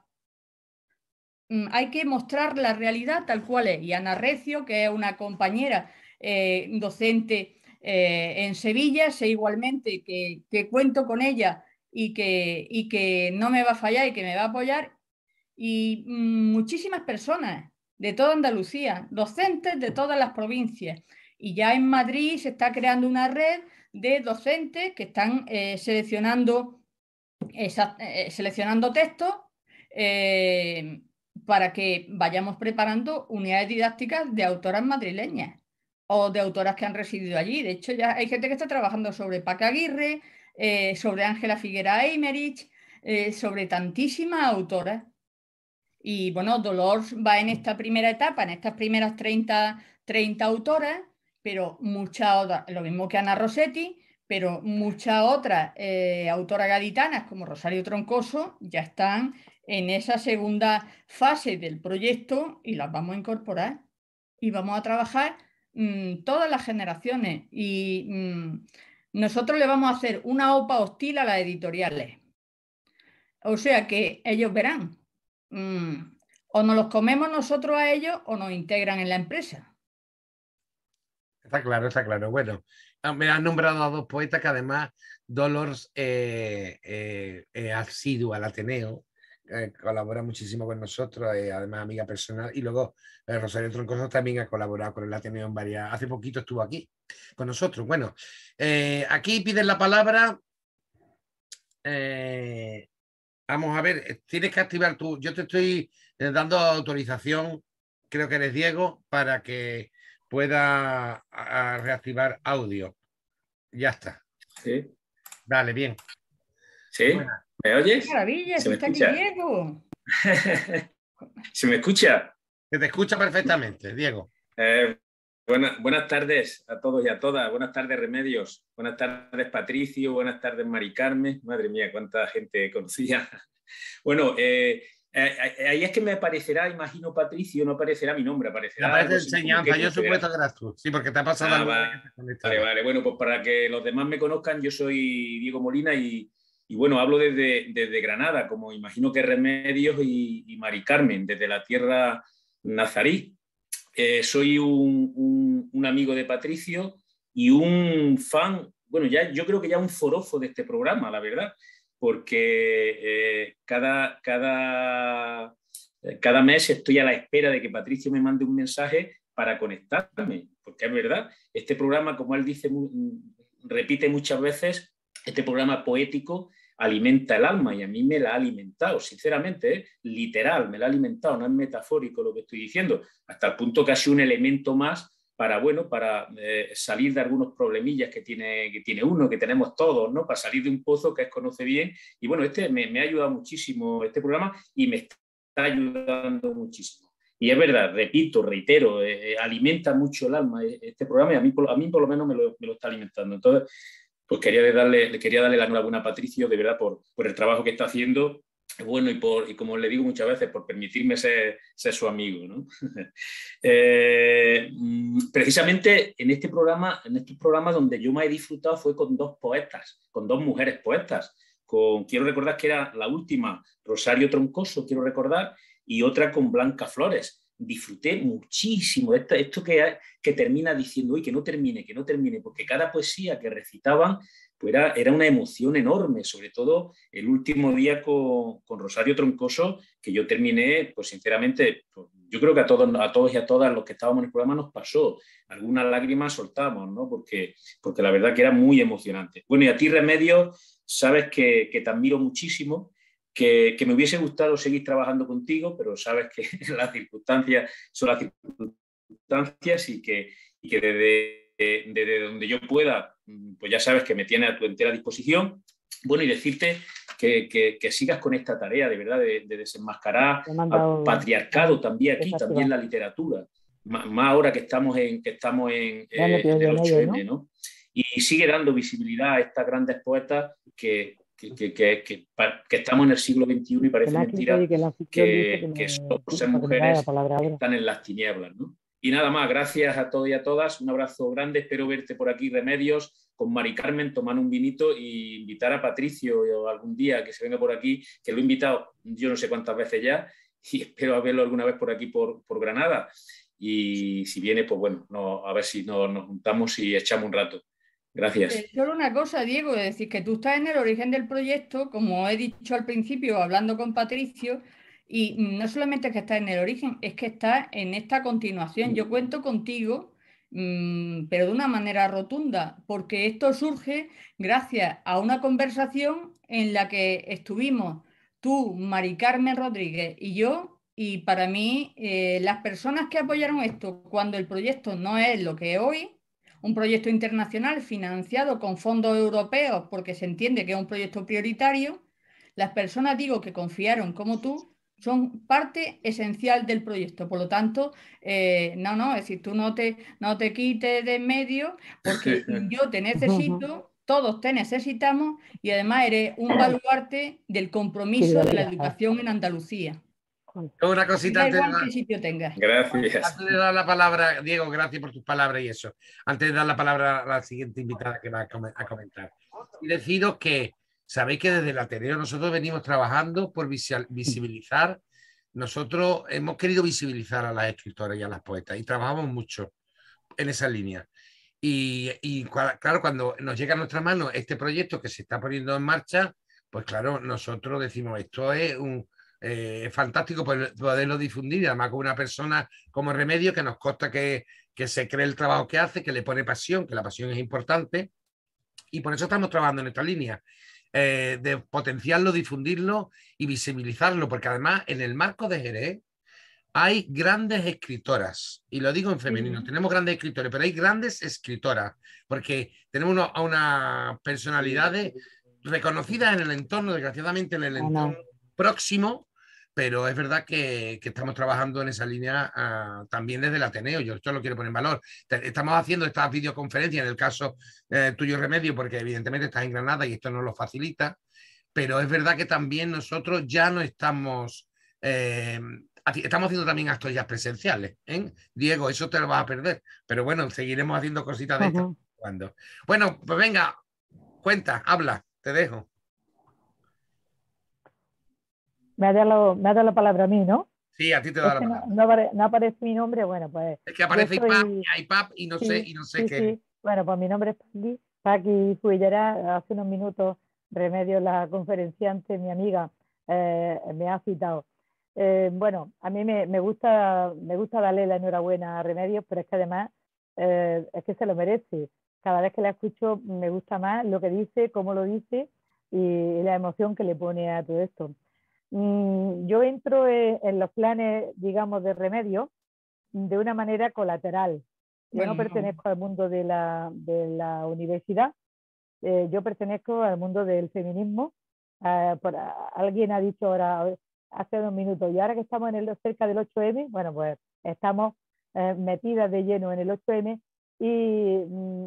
Mm, hay que mostrar la realidad tal cual es. Y Ana Recio, que es una compañera eh, docente eh, en Sevilla, sé igualmente que, que cuento con ella y que, y que no me va a fallar y que me va a apoyar y mm, muchísimas personas de toda Andalucía, docentes de todas las provincias. Y ya en Madrid se está creando una red de docentes que están eh, seleccionando, eh, seleccionando textos eh, para que vayamos preparando unidades didácticas de autoras madrileñas o de autoras que han residido allí. De hecho, ya hay gente que está trabajando sobre Paca Aguirre, sobre Ángela Figuera Eimerich, sobre tantísimas autoras. Y bueno, Dolores va en esta primera etapa, en estas primeras 30, 30 autoras, pero muchas otras, lo mismo que Ana Rossetti, pero muchas otras eh, autoras gaditanas como Rosario Troncoso ya están en esa segunda fase del proyecto y las vamos a incorporar y vamos a trabajar mm, todas las generaciones y mm, nosotros le vamos a hacer una OPA hostil a las editoriales. O sea que ellos verán Mm. o nos los comemos nosotros a ellos o nos integran en la empresa. Está claro, está claro. Bueno, ah, me han nombrado a dos poetas que además Dolores ha eh, eh, eh, sido al Ateneo, colabora muchísimo con nosotros, además amiga personal, y luego Rosario Troncoso también ha colaborado con el Ateneo en varias, hace poquito estuvo aquí con nosotros. Bueno, aquí piden la palabra eh, Vamos a ver, eh, tienes que activar tú. Yo te estoy eh, dando autorización, creo que eres Diego, para que pueda reactivar audio. Ya está. Sí. Dale, bien. ¿Sí? ¿Me oyes? maravilla! ¿Se está Aquí Diego. ¿Se me escucha? Se te escucha perfectamente, Diego. Eh, Buenas, tardes a todos y a todas. Buenas tardes, Remedios. Buenas tardes, Patricio. Buenas tardes, Mari Carmen. Madre mía, cuánta gente conocía. Bueno, eh, eh, eh, ahí es que me aparecerá, imagino, Patricio, no aparecerá mi nombre, aparecerá. aparece enseñanza, yo supuesto que eras tú. Sí, porque te ha pasado ah, Vale, vale, bueno, pues para que los demás me conozcan, yo soy Diego Molina y, bueno, hablo desde, Granada, como imagino que Remedios y, y Mari Carmen, desde la tierra nazarí. Eh, soy un, amigo de Patricio y un fan, bueno, ya yo creo que ya un forofo de este programa, la verdad, porque eh, cada, cada, cada mes estoy a la espera de que Patricio me mande un mensaje para conectarme, porque es verdad, este programa, como él dice, repite muchas veces, este programa poético alimenta el alma y a mí me la ha alimentado, sinceramente, ¿eh? literal, me la ha alimentado, no es metafórico lo que estoy diciendo, hasta el punto que ha sido un elemento más para, bueno, para eh, salir de algunos problemillas que tiene, tiene uno, que tenemos todos, ¿no? Para salir de un pozo que es conoce bien. Y bueno, este me, ha ayudado muchísimo este programa y me está ayudando muchísimo. Y es verdad, repito, reitero, eh, alimenta mucho el alma este programa y a mí, a mí por lo menos me lo, me lo está alimentando. Entonces, pues quería darle, quería darle la enhorabuena a Patricio, de verdad, por, el trabajo que está haciendo. Bueno, y, como le digo muchas veces, por permitirme ser, su amigo. Eh, mm, precisamente en este programa, en estos programas donde yo me he disfrutado fue con dos poetas, con dos mujeres poetas. Con, quiero recordar que era la última, Rosario Troncoso, quiero recordar, y otra con Blanca Flores disfruté muchísimo. Esto, que, que termina diciendo, y que no termine, que no termine, porque cada poesía que recitaban pues era, una emoción enorme, sobre todo el último día con, Rosario Troncoso, que yo terminé, pues sinceramente, pues, yo creo que a todos, a todos y a todas los que estábamos en el programa nos pasó, algunas lágrimas soltamos, ¿no? Porque, porque la verdad que era muy emocionante. Bueno, y a ti, Remedio, sabes que, que te admiro muchísimo que, me hubiese gustado seguir trabajando contigo, pero sabes que las circunstancias son las circunstancias y que, desde, donde yo pueda, pues ya sabes que me tiene a tu entera disposición. Bueno, y decirte que, sigas con esta tarea, de verdad, de, desenmascarar al patriarcado también aquí, también la literatura, más, ahora que estamos en, que estamos en, eh, el 8M, H&M, ¿no? Y sigue dando visibilidad a estas grandes poetas que, que, estamos en el siglo XXI y parece mentira que, que, mujeres están en las tinieblas. ¿no? Y nada más, gracias a todos y a todas. Un abrazo grande, espero verte por aquí, Remedios, con Mari Carmen, tomando un vinito y invitar a Patricio algún día que se venga por aquí, que lo he invitado yo no sé cuántas veces ya y espero verlo alguna vez por aquí, por, Granada. Y si viene, pues bueno, a ver si nos juntamos y echamos un rato. Gracias. Eh, solo una cosa, Diego, es decir, que tú estás en el origen del proyecto, como he dicho al principio, hablando con Patricio, y no solamente que estás en el origen, es que estás en esta continuación. Yo cuento contigo, mm, pero de una manera rotunda, porque esto surge gracias a una conversación en la que estuvimos tú, Mari Carmen Rodríguez y yo, y para mí, eh, las personas que apoyaron esto, cuando el proyecto no es lo que es hoy, un proyecto internacional financiado con fondos europeos porque se entiende que es un proyecto prioritario, las personas, digo, que confiaron como tú, son parte esencial del proyecto. Por lo tanto, eh, no, no, es decir, tú no te, no te quites de en medio porque eh. yo te necesito, todos te necesitamos y además eres un baluarte del compromiso de la educación en Andalucía. Una cosita antes de, dar, la palabra, Diego, gracias por tus palabras y eso. Antes de dar la palabra a la siguiente invitada que va a comentar. Y deciros que sabéis que desde el Ateneo nosotros venimos trabajando por visibilizar. Nosotros hemos querido visibilizar a las escritoras y a las poetas y trabajamos mucho en esa línea. Y, y claro, cuando nos llega a nuestra mano este proyecto que se está poniendo en marcha, pues claro, nosotros decimos, esto es un, eh, fantástico poderlo difundir, además con una persona como remedio que nos consta que, que se cree el trabajo que hace, que le pone pasión, que la pasión es importante, y por eso estamos trabajando en esta línea. Eh, de potenciarlo, difundirlo y visibilizarlo, porque además en el marco de Jerez hay grandes escritoras, y lo digo en femenino, tenemos grandes escritores, pero hay grandes escritoras, porque tenemos a unas personalidades reconocidas en el entorno, desgraciadamente en el entorno próximo, pero es verdad que, estamos trabajando en esa línea ah, también desde el Ateneo, yo esto lo quiero poner en valor. Estamos haciendo estas videoconferencias, en el caso eh, tuyo Remedio, porque evidentemente estás en Granada y esto nos lo facilita, pero es verdad que también nosotros ya no estamos, eh, estamos haciendo también actos ya presenciales. ¿eh? Diego, eso te lo vas a perder, pero bueno, seguiremos haciendo cositas de esto. Cuando. Bueno, pues venga, cuenta, habla, te dejo me ha dado la palabra a mí, ¿no? Sí, a ti te da la palabra. No, aparece mi nombre, bueno, pues. Es que aparece y, y no sé, y no sé qué. Bueno, pues mi nombre es Paqui, Paqui Fuillera. Hace unos minutos, Remedio, la conferenciante, mi amiga, eh, me ha citado. Eh, bueno, a mí me, gusta, me gusta darle la enhorabuena a Remedios, pero es que además eh, es que se lo merece. Cada vez que la escucho me gusta más lo que dice, cómo lo dice y la emoción que le pone a todo esto. Mm, yo entro eh, en los planes, digamos, de remedio de una manera colateral. Yo no pertenezco al mundo de la, de la universidad, eh, yo pertenezco al mundo del feminismo. Ah, por, ah, alguien ha dicho ahora, eh, hace unos minutos, y ahora que estamos en el, cerca del 8M, bueno, pues estamos metidas de lleno en el 8M y mm,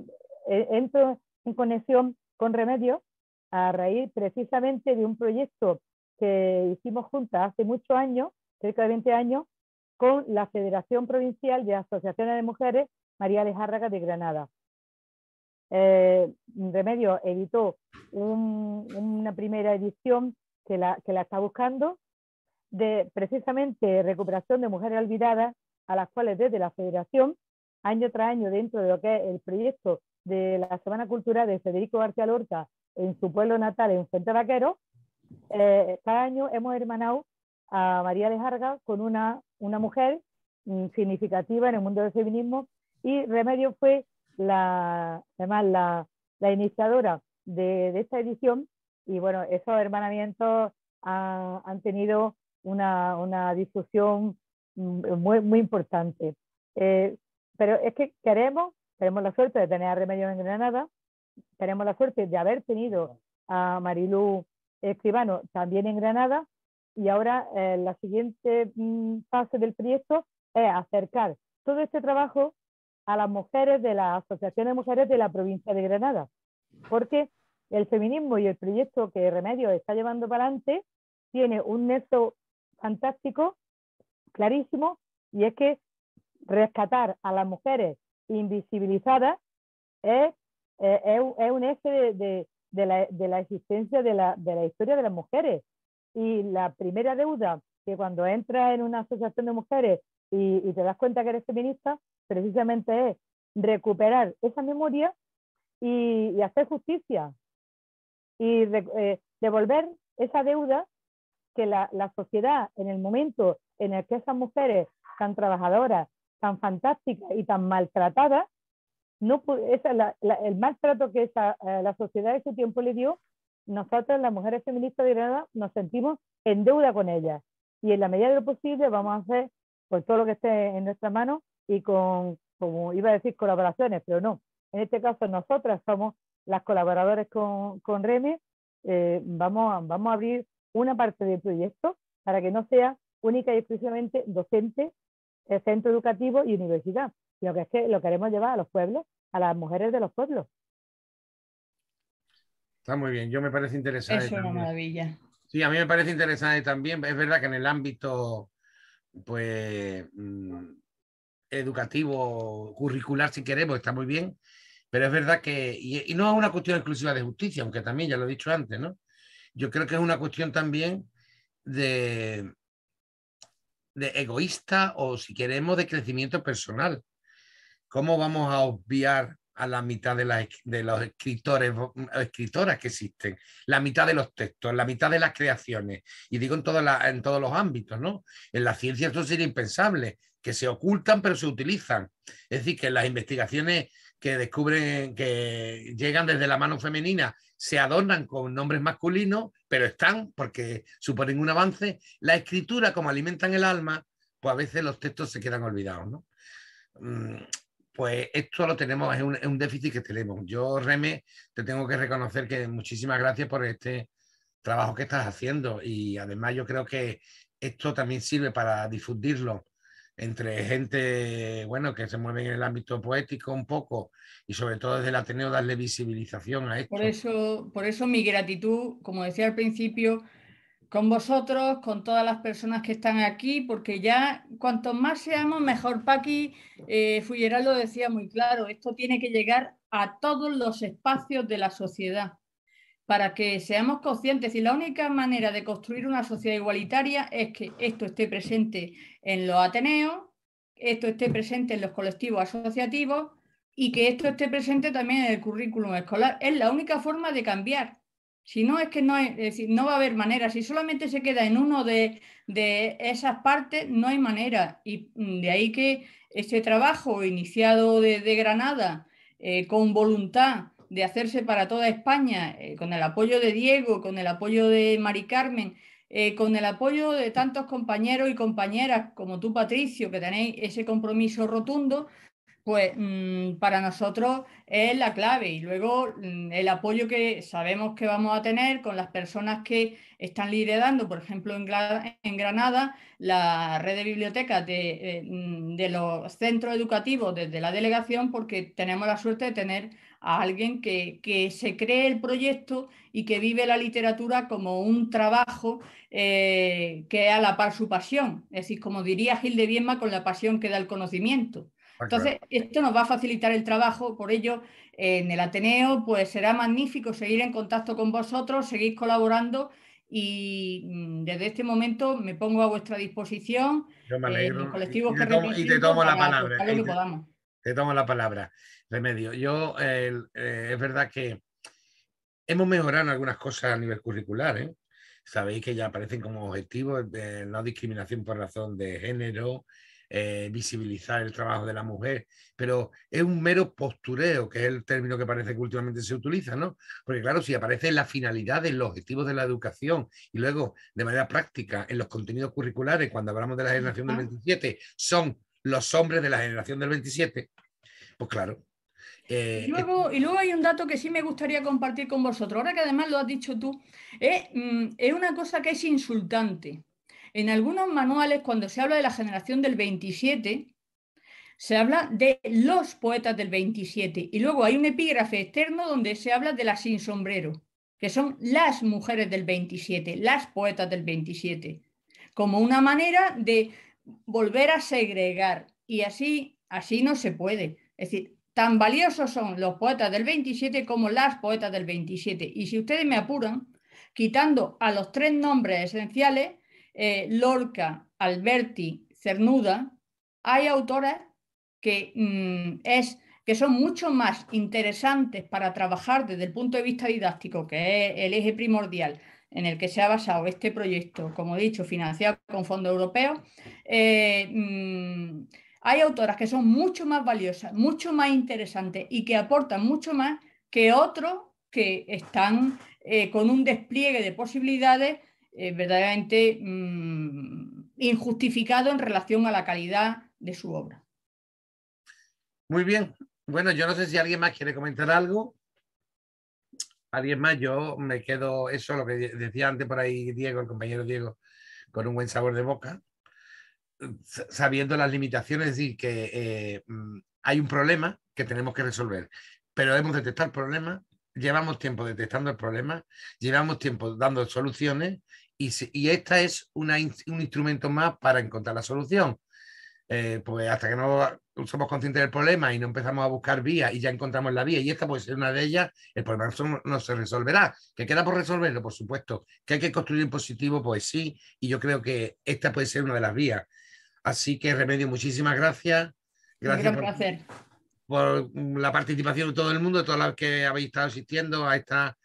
e, entro en conexión con Remedio a raíz precisamente de un proyecto que hicimos juntas hace muchos años, cerca de 20 años, con la Federación Provincial de Asociaciones de Mujeres María Alejárraga de Granada. Eh, Remedio editó una primera edición que la, que la está buscando, de precisamente recuperación de mujeres olvidadas, a las cuales desde la Federación, año tras año, dentro de lo que es el proyecto de la Semana Cultural de Federico García Lorca en su pueblo natal, en Fuente Vaquero, eh, cada año hemos hermanado a María de Jarga con una, una mujer mm, significativa en el mundo del feminismo y Remedio fue la, además la, la iniciadora de, esta edición y bueno, esos hermanamientos han tenido una, una difusión mm, muy, muy importante. Eh, pero es que queremos, tenemos la suerte de tener a Remedio en Granada, tenemos la suerte de haber tenido a Marilú Escribano también en Granada y ahora eh, la siguiente mm, fase del proyecto es acercar todo este trabajo a las mujeres de la Asociación de mujeres de la provincia de Granada, porque el feminismo y el proyecto que Remedio está llevando para adelante tiene un nexo fantástico, clarísimo, y es que rescatar a las mujeres invisibilizadas es, eh, es, un eje de, de la, existencia de la, historia de las mujeres. Y la primera deuda que cuando entras en una asociación de mujeres y, te das cuenta que eres feminista, precisamente es recuperar esa memoria y, hacer justicia y eh, devolver esa deuda que la, sociedad en el momento en el que esas mujeres tan trabajadoras, tan fantásticas y tan maltratadas, no esa, el maltrato que eh, la sociedad de ese tiempo le dio, nosotras, las mujeres feministas de Granada, nos sentimos en deuda con ellas. Y en la medida de lo posible vamos a hacer pues, todo lo que esté en nuestra mano y con, como iba a decir, colaboraciones, pero no. En este caso, nosotras somos las colaboradoras con, con Reme. Eh, vamos, vamos a abrir una parte del proyecto para que no sea única y exclusivamente docente, eh, centro educativo y universidad, lo que es que lo queremos llevar a los pueblos, a las mujeres de los pueblos. Está muy bien, yo me parece interesante. Es una maravilla. Sí, a mí me parece interesante también. Es verdad que en el ámbito, pues, mm, educativo, curricular, si queremos, está muy bien. Pero es verdad que, y, no es una cuestión exclusiva de justicia, aunque también ya lo he dicho antes, ¿no? Yo creo que es una cuestión también de, de egoísta o, si queremos, de crecimiento personal. ¿Cómo vamos a obviar a la mitad de, los escritores, o mm, escritoras que existen, la mitad de los textos, la mitad de las creaciones? Y digo en, todos los ámbitos, ¿no? En la ciencia esto sería impensable, que se ocultan pero se utilizan. Es decir, que las investigaciones que descubren, que llegan desde la mano femenina, se adornan con nombres masculinos, pero están porque suponen un avance. La escritura, como alimentan el alma, pues a veces los textos se quedan olvidados, ¿no? Mm, pues esto lo tenemos, es un, déficit que tenemos. Yo, Reme, te tengo que reconocer que muchísimas gracias por este trabajo que estás haciendo y además yo creo que esto también sirve para difundirlo entre gente, bueno, que se mueve en el ámbito poético un poco y sobre todo desde el Ateneo darle visibilización a esto. Por eso, por eso mi gratitud, como decía al principio, con vosotros, con todas las personas que están aquí, porque ya cuanto más seamos, mejor. Paqui eh, lo decía muy claro, esto tiene que llegar a todos los espacios de la sociedad para que seamos conscientes. Y la única manera de construir una sociedad igualitaria es que esto esté presente en los Ateneos, esto esté presente en los colectivos asociativos y que esto esté presente también en el currículum escolar. Es la única forma de cambiar si no, es que no, es decir, no va a haber manera. Si solamente se queda en uno de, esas partes, no hay manera. Y mm, de ahí que este trabajo iniciado desde Granada, eh, con voluntad de hacerse para toda España, eh, con el apoyo de Diego, con el apoyo de Mari Carmen, eh, con el apoyo de tantos compañeros y compañeras como tú, Patricio, que tenéis ese compromiso rotundo, pues mm, para nosotros es la clave. Y luego mm, el apoyo que sabemos que vamos a tener con las personas que están liderando, por ejemplo, en, Granada, la red de bibliotecas eh, mm, de, los centros educativos desde la delegación, porque tenemos la suerte de tener a alguien que, se cree el proyecto y que vive la literatura como un trabajo eh, que es a la par su pasión. Es decir, como diría Gil de Viesma, con la pasión que da el conocimiento. Ah, Entonces, esto nos va a facilitar el trabajo, por ello, en el Ateneo, pues será magnífico seguir en contacto con vosotros, seguir colaborando y mm, desde este momento me pongo a vuestra disposición. Yo me eh, colectivos y, que te tomo, y, te tomo, la palabra. te, tomo la palabra, Remedio. Yo, eh, es verdad que hemos mejorado algunas cosas a nivel curricular, ¿eh? Sabéis que ya aparecen como objetivos de no discriminación por razón de género, eh, visibilizar el trabajo de la mujer, pero es un mero postureo, que es el término que parece que últimamente se utiliza, ¿no? Porque claro, si aparece la finalidad, en los objetivos de la educación y luego de manera práctica en los contenidos curriculares, cuando hablamos de la generación del 27, son los hombres de la generación del 27, pues claro, eh, y, luego, y, luego, hay un dato que sí me gustaría compartir con vosotros, ahora que además lo has dicho tú, es mm, una cosa que es insultante. En algunos manuales, cuando se habla de la generación del 27, se habla de los poetas del 27 y luego hay un epígrafe externo donde se habla de las sin sombrero, que son las mujeres del 27, las poetas del 27, como una manera de volver a segregar y así así no se puede. Es decir, tan valiosos son los poetas del 27 como las poetas del 27 y si ustedes me apuran, quitando a los tres nombres esenciales, eh, Lorca, Alberti, Cernuda, hay autoras que, mm, que son mucho más interesantes para trabajar desde el punto de vista didáctico, que es el eje primordial en el que se ha basado este proyecto, como he dicho, financiado con fondos europeos, eh, mm, hay autoras que son mucho más valiosas, mucho más interesantes y que aportan mucho más que otros que están eh, con un despliegue de posibilidades verdaderamente mm, injustificado en relación a la calidad de su obra. Muy bien. Bueno, yo no sé si alguien más quiere comentar algo. Alguien más, yo me quedo, eso lo que decía antes por ahí Diego, el compañero Diego, con un buen sabor de boca, sabiendo las limitaciones, y que eh, mm, hay un problema que tenemos que resolver, pero hemos detectado el problema, llevamos tiempo detectando el problema, llevamos tiempo dando soluciones y, esta es un instrumento más para encontrar la solución. Eh, pues hasta que no somos conscientes del problema y no empezamos a buscar vías y ya encontramos la vía y esta puede ser una de ellas, el problema no se resolverá. ¿Qué queda por resolverlo? Por supuesto. ¿Que hay que construir en positivo? Pues sí, y yo creo que esta puede ser una de las vías. Así que, Remedio, muchísimas gracias. Gracias por, placer. por la participación de todo el mundo, de todos los que habéis estado asistiendo a esta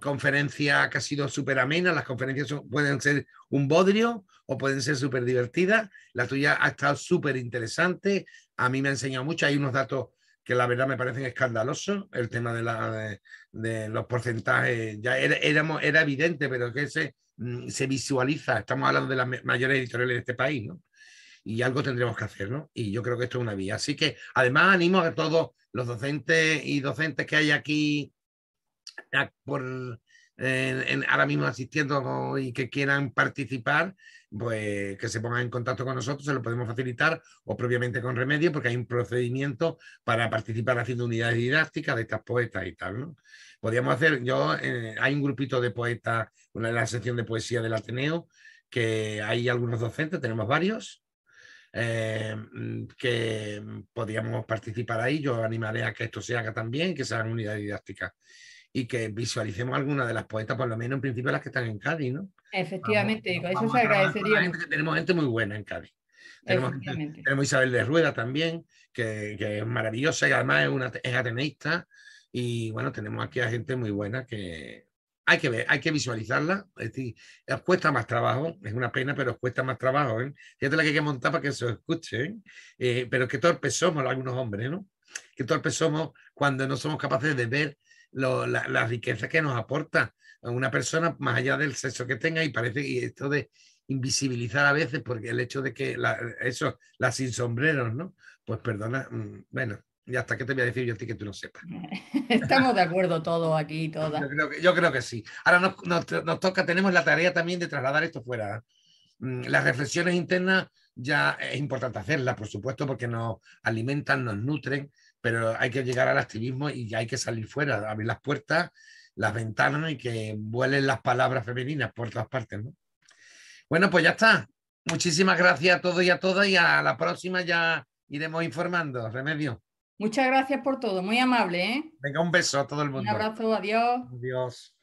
conferencia que ha sido súper amena, las conferencias pueden ser un bodrio o pueden ser súper divertidas. La tuya ha estado súper interesante, a mí me ha enseñado mucho, hay unos datos que la verdad me parecen escandalosos, el tema de, de, los porcentajes, ya era, evidente, pero que se, mm, se visualiza, estamos hablando de las mayores editoriales de este país, ¿no? y algo tendremos que hacer, ¿no? Y yo creo que esto es una vía. Así que además animo a todos los docentes y docentes que hay aquí por, eh, ahora mismo asistiendo y que quieran participar, pues que se pongan en contacto con nosotros, se lo podemos facilitar o propiamente con remedio, porque hay un procedimiento para participar haciendo unidades didácticas de estas poetas y tal, ¿no? Podríamos hacer, yo, eh, hay un grupito de poetas, una de la sección de poesía del Ateneo, que hay algunos docentes, tenemos varios, eh, que podríamos participar ahí. Yo animaré a que esto se haga también, que sean unidades didácticas y que visualicemos alguna de las poetas, por lo menos en principio las que están en Cádiz, ¿no? Efectivamente, con eso se agradecería. tenemos gente muy buena en Cádiz. Tenemos, Isabel de Rueda también, que, es maravillosa y además es, una, es Y bueno, tenemos aquí a gente muy buena que hay que ver, hay que visualizarla. Es decir, cuesta más trabajo, es una pena, pero cuesta más trabajo. ¿eh? Fíjate la que hay que montar para que se escuchen, escuche. ¿eh? Eh, pero qué torpes somos algunos hombres, ¿no? Qué torpes somos cuando no somos capaces de ver lo, la, riqueza que nos aporta una persona más allá del sexo que tenga y parece que esto de invisibilizar a veces porque el hecho de que eso, las sin sombreros, ¿no? Pues perdona, mm, bueno, ya hasta que te voy a decir yo a ti que tú no sepas. Estamos de acuerdo todos aquí, todas. Yo creo que, sí. Ahora nos, nos, toca, tenemos la tarea también de trasladar esto fuera. ¿eh? Mm, las reflexiones internas ya es importante hacerlas, por supuesto, porque nos alimentan, nos nutren, pero hay que llegar al activismo y hay que salir fuera, abrir las puertas, las ventanas y que vuelen las palabras femeninas por todas partes. Bueno, pues ya está. Muchísimas gracias a todos y a todas y a la próxima ya iremos informando. Remedio. Muchas gracias por todo, muy amable. ¿eh? Venga, un beso a todo el mundo. Un abrazo, adiós. Adiós.